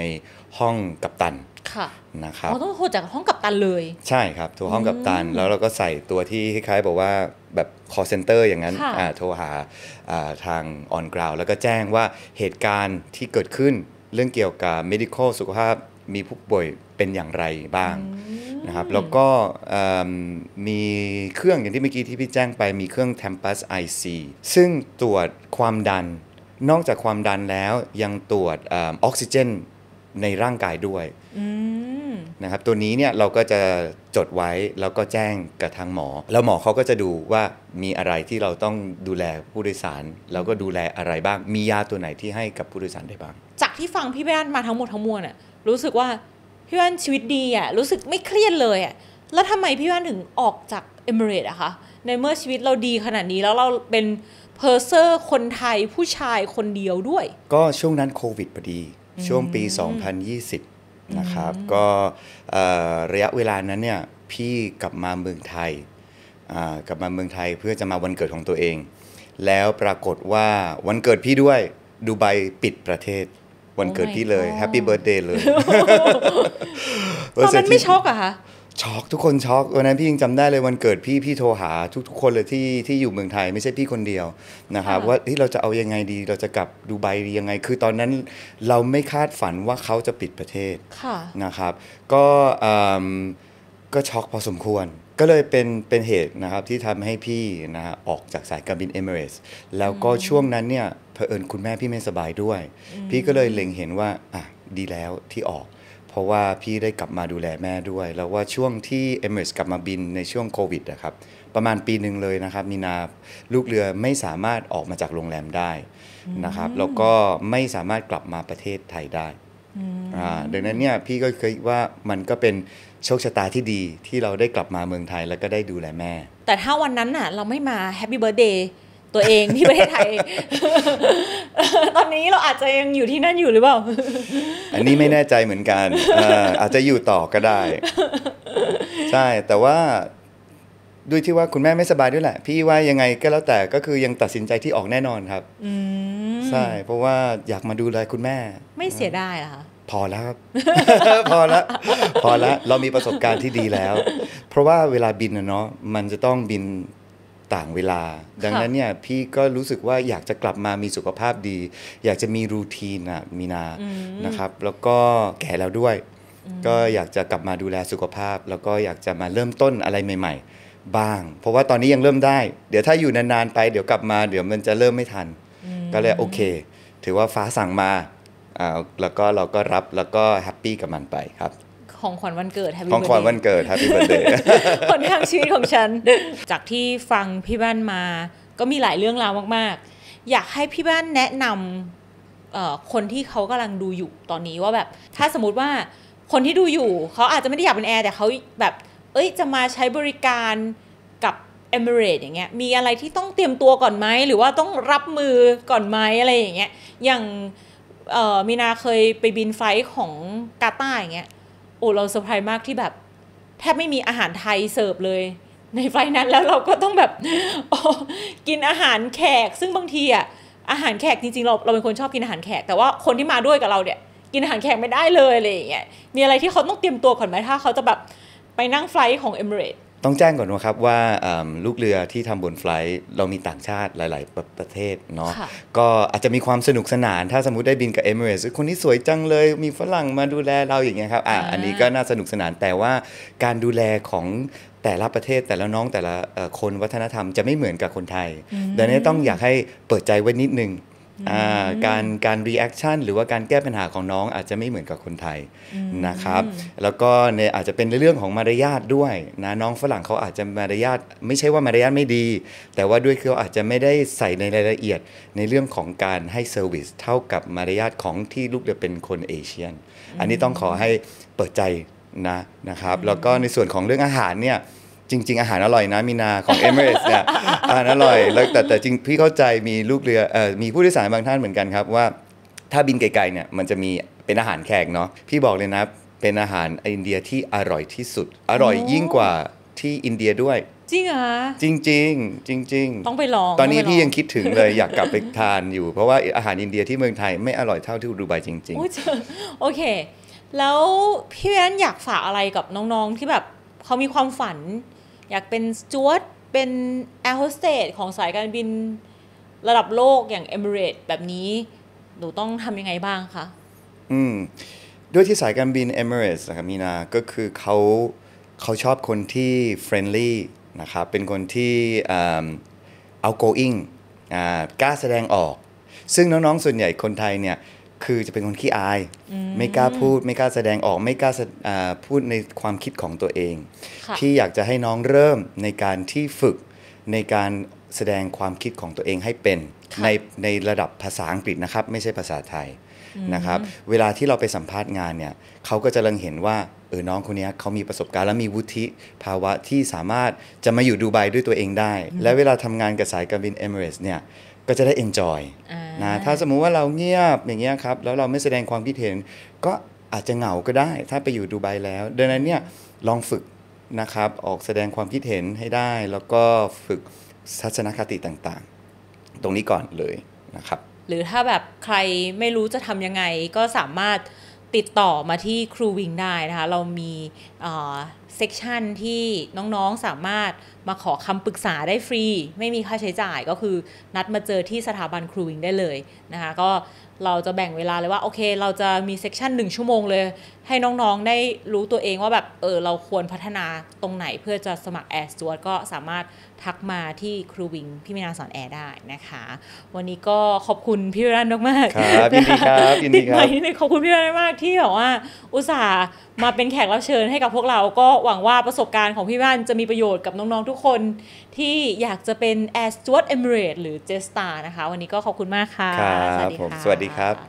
ห้องกัปตัน ค่ะนะครับเราต้องโทรจากห้องกัปตันเลย ใช่ครับโทรห้องกัปตัน แล้วเราก็ใส่ตัวที่ คล้ายๆบอกว่าแบบ call center อย่างนั้นโทรหาทาง on ground แล้วก็แจ้งว่าเหตุการณ์ที่เกิดขึ้น เรื่องเกี่ยวกับ medical สุขภาพมีผู้ป่วยเป็นอย่างไรบ้างนะครับแล้วก็มีเครื่องอย่างที่เมื่อกี้ที่พี่แจ้งไปมีเครื่อง Tempus IC ซึ่งตรวจความดันนอกจากความดันแล้วยังตรวจออกซิเจนในร่างกายด้วยนะครับตัวนี้เนี่ยเราก็จะจดไว้แล้วก็แจ้งกับทางหมอ แล้วหมอเขาก็จะดูว่ามีอะไรที่เราต้องดูแลผู้โดยสารแล้วก็ดูแลอะไรบ้างมียาตัวไหนที่ให้กับผู้โดยสารได้บ้าง จากที่ฟังพี่แบนมาทั้งหมดทั้งมวลเนี่ยรู้สึกว่าพี่ว่านชีวิตดีอ่ะรู้สึกไม่เครียดเลยอ่ะแล้วทำไมพี่ว่านถึงออกจากเอมิเรตอะคะ ในเมื่อชีวิตเราดีขนาดนี้ แล้วเราเป็นเพอร์เซอร์ คนไทยผู้ชายคนเดียวด้วย ก็ช่วงนั้นโควิดพอดี ช่วงปี 2020 นะครับ ก็ระยะเวลานั้นเนี่ยพี่กลับมาเมืองไทย กลับมาเมืองไทยเพื่อจะมาวันเกิดของตัวเอง แล้วปรากฏว่าวันเกิดพี่ด้วยดูไบปิดประเทศวันเกิดพี่เลยแฮปปี้เบิร์ดเดย์เลยตอนนั้นไม่ช็อกอะคะช็อกทุกคนช็อกวันนั้นพี่ยังจำได้เลยวันเกิดพี่พี่โทรหา ทุก ๆ คนเลยที่ที่อยู่เมืองไทย ไม่ใช่พี่คนเดียวนะครับว่าที่เราจะเอายังไงดีเราจะกลับดูไบยังไง คือตอนนั้นเราไม่คาดฝันว่าเขาจะปิดประเทศนะครับ ก็ก็ช็อกพอสมควรก็เลยเป็นเป็นเหตุนะครับที่ทำให้พี่นะฮะออกจากสายการบินเอเมอเรสแล้วก็ช่วงนั้นเนี่ยเผอิญคุณแม่พี่ไม่สบายด้วย พี่ก็เลยเล็งเห็นว่าอ่ะดีแล้วที่ออก เพราะว่าพี่ได้กลับมาดูแลแม่ด้วยแล้วว่าช่วงที่เอเมอรรสกลับมาบินในช่วงโควิดนะครับประมาณปีหนึ่งเลยนะครับมีนาลูกเรือไม่สามารถออกมาจากโรงแรมได้นะครับแล้วก็ไม่สามารถกลับมาประเทศไทยได้ดังนั้นเนี่ยพี่ก็เคยว่ามันก็เป็นโชคชะตาที่ดีที่เราได้กลับมาเมืองไทยแล้วก็ได้ดูแลแม่ แต่ถ้าวันนั้นน่ะ เราไม่มาแฮปปี้เบิร์ดเดย์ตัวเองที่ประเทศไทยตอนนี้เราอาจจะยังอยู่ที่นั่นอยู่หรือเปล่าอันนี้ไม่แน่ใจเหมือนกันอาจจะอยู่ต่อก็ได้ ใช่แต่ว่าด้วยที่ว่าคุณแม่ไม่สบายด้วยแหละ พี่ว่ายังไงก็แล้วแต่ก็คือยังตัดสินใจที่ออกแน่นอนครับใช่ เพราะว่าอยากมาดูแลคุณแม่ ไม่เสียดายหรอคะพอแล้วครับพอแล้วพอแล้วเรามีประสบการณ์ที่ดีแล้ว เพราะว่าเวลาบินเนาะมันจะต้องบินต่างเวลา ดังนั้นเนี่ยพี่ก็รู้สึกว่าอยากจะกลับมามีสุขภาพดี อยากจะมีรูทีนอะมีนานะครับ แล้วก็แก่แล้วด้วย ก็อยากจะกลับมาดูแลสุขภาพ แล้วก็อยากจะมาเริ่มต้นอะไรใหม่ๆบ้าง เพราะว่าตอนนี้ยังเริ่มได้ เดี๋ยวถ้าอยู่นานๆไปเดี๋ยวกลับมาเดี๋ยวมันจะเริ่มไม่ทัน ก็เลยโอเค ถือว่าฟ้าสั่งมาแล้วก็เราก็รับแล้วก็แฮปปี้กับมันไปครับ ของขวัญวันเกิดแฮปปี้ของขวัญวันเกิด h ปป p y b i r t เดย์คน้างชีวิตของฉัน จากที่ฟังพี่บ้านมาก็มีหลายเรื่องราวมาก ๆ อยากให้พี่บ้านแนะนำคนที่เขากำลังดูอยู่ตอนนี้ว่าแบบถ้าสมมติว่าคนที่ดูอยู่ เขาอาจจะไม่ได้อยากเป็นแอร์ แต่เขาแบบเอ้ยจะมาใช้บริการกับ e อ i r เร e อย่างเงี้ยมีอะไรที่ต้องเตรียมตัวก่อนไหมหรือว่าต้องรับมือก่อนไหมอะไร อย่างเงี้ยอย่างเออมีนาเคยไปบินไฟ์ของกาตาอย่างเงี้ย โอ้เราเซอร์ไพรส์มากที่แบบแทบไม่มีอาหารไทยเสิร์ฟเลย ในไฟนั้นแล้วเราก็ต้องแบบกินอาหารแขกซึ่งบางทีอ่ะอาหารแขกจริงๆเราเราเป็นคนชอบกินอาหารแขก แต่ว่าคนที่มาด้วยกับเราเนี่ยกินอาหารแขกไม่ได้เลยอะไรอย่างเงี้ยมีอะไรที่เขาต้องเตรียมตัวก่อนไหมถ้าเขาจะแบบไปนั่งไฟล์ของเอมิเรตต้องแจ้งก่อนนะครับว่าลูกเรือที่ทำบนไฟล์เรามีต่างชาติหลาย ๆ ประเทศเนาะก็อาจจะมีความสนุกสนาน ถ้าสมมติได้บินกับเอมิเรสคนนี้สวยจังเลยมีฝรั่งมาดูแลเราอย่างเงี้ยครับอ่อันนี้ก็น่าสนุกสนานแต่ว่าการดูแลของแต่ละประเทศ แต่ละน้องแต่ละคนวัฒนธรรมจะไม่เหมือนกับคนไทย ดังนั้นต้องอยากให้เปิดใจไว้นิดนึงการการรีแอคชั่นหรือว่าการแก้ปัญหาของน้องอาจจะไม่เหมือนกับคนไทยนะครับแล้วก็นอาจจะเป็นเรื่องของมารยาทด้วยนะน้องฝรั่งเขาอาจจะมารยาทไม่ใช่ว่ามารยาทไม่ดี แต่ว่าด้วยเขาอาจจะไม่ได้ใส่ในรายละเอียดในเรื่องของการให้เซอร์วิสเท่ากับมารยาทของที่ลูกเะือเป็นคนเอเชียน อันนี้ต้องขอให้เปิดใจนะนะครับแล้วก็ในส่วนของเรื่องอาหารเนี่ยจริง ๆ อาหารอร่อยนะมีนาของเอเมอเรสเนี่ยอาหารอร่อยแล้วแต่แต่จริงพี่เข้าใจมีลูกเรือเอ่อมีผู้โดยสารบางท่านเหมือนกันครับว่าถ้าบินไกลๆเนี่ยมันจะมีเป็นอาหารแขกเนาะพี่บอกเลยนะเป็นอาหารอินเดียที่อร่อยที่สุด อร่อยยิ่งกว่าที่อินเดียด้วย จริงเหรอจริงจริงจริงจริงต้องไปลอง ตอนนี้พี่ยังคิดถึงเลยอยากกลับไปทานอยู่เพราะว่าอาหารอินเดียที่เมืองไทยไม่อร่อยเท่าที่ดูไบจริงๆโอเค แล้วพี่แอนอยากฝากอะไรกับน้องๆ ที่แบบเขามีความฝันอยากเป็นจวดเป็นแอร์โฮสเตสของสายการบินระดับโลกอย่างเอมิเรตแบบนี้หนูต้องทำยังไงบ้างคะ อืมด้วยที่สายการบินเอมิเรตนะครับมีนาก็คือเขาเขาชอบคนที่เฟรนลี่นะครับเป็นคนที่เอา g งอ่ากล้าแสดงออก ซึ่งน้อง ๆส่วนใหญ่คนไทยเนี่ยคือจะเป็นคนขี้อายไม่กล้าพูดไม่กล้าแสดงออกไม่กล้าพูดในความคิดของตัวเองพี่อยากจะให้น้องเริ่มในการที่ฝึกในการแสดงความคิดของตัวเองให้เป็นในในระดับภาษาอังกฤษนะครับ ไม่ใช่ภาษาไทยนะครับเวลาที่เราไปสัมภาษณ์งานเนี่ยเขาก็จะเล่งเห็นว่าเออน้องคนนี้เขามีประสบการณ์และมีวุฒิภาวะที่สามารถจะมาอยู่ดูไบด้วยตัวเองได้ และเวลาทำงานกับสายการบินเอเมอเรสเนี่ยก็จะได้เอ็นจอยนะถ้าสมมุติว่าเราเงียบอย่างเงี้ยครับ แล้วเราไม่แสดงความคิดเห็นก็อาจจะเหงาก็ได้ ถ้าไปอยู่ดูไบแล้วดังนั้นเนี่ย ลองฝึกนะครับ ออกแสดงความคิดเห็นให้ได้ แล้วก็ฝึกทัศนคติต่างๆ ตรงนี้ก่อนเลยนะครับ หรือถ้าแบบใครไม่รู้จะทำยังไงก็สามารถติดต่อมาที่ครูวิงได้นะคะ เรามีเซกชันที่น้องๆสามารถมาขอคำปรึกษาได้ฟรี ไม่มีค่าใช้จ่ายก็คือนัดมาเจอที่สถาบันครูวิงได้เลยนะคะก็เราจะแบ่งเวลาเลยว่า โอเคเราจะมีเซกชันหนึ่งชั่วโมงเลยให้น้องๆได้รู้ตัวเองว่าแบบเออเราควรพัฒนาตรงไหนเพื่อจะสมัครแอร์สจวดก็สามารถทักมาที่ครูวิงพี่มีนาสอนแอร์ได้นะคะ วันนี้ก็ขอบคุณพี่รันมากมากครับยินดีครับยินดีครับขอบคุณพี่รันมากที่แบบว่า อุตส่าห์มาเป็นแขกรับเชิญให้กับพวกเรา ก็หวังว่าประสบการณ์ของพี่บ้านจะมีประโยชน์กับน้อง ๆ ทุกคน ที่อยากจะเป็นแอร์สจวตเอมิเรตหรือเจสตานะคะ วันนี้ก็ขอบคุณมากค่ะ สวัสดีครับ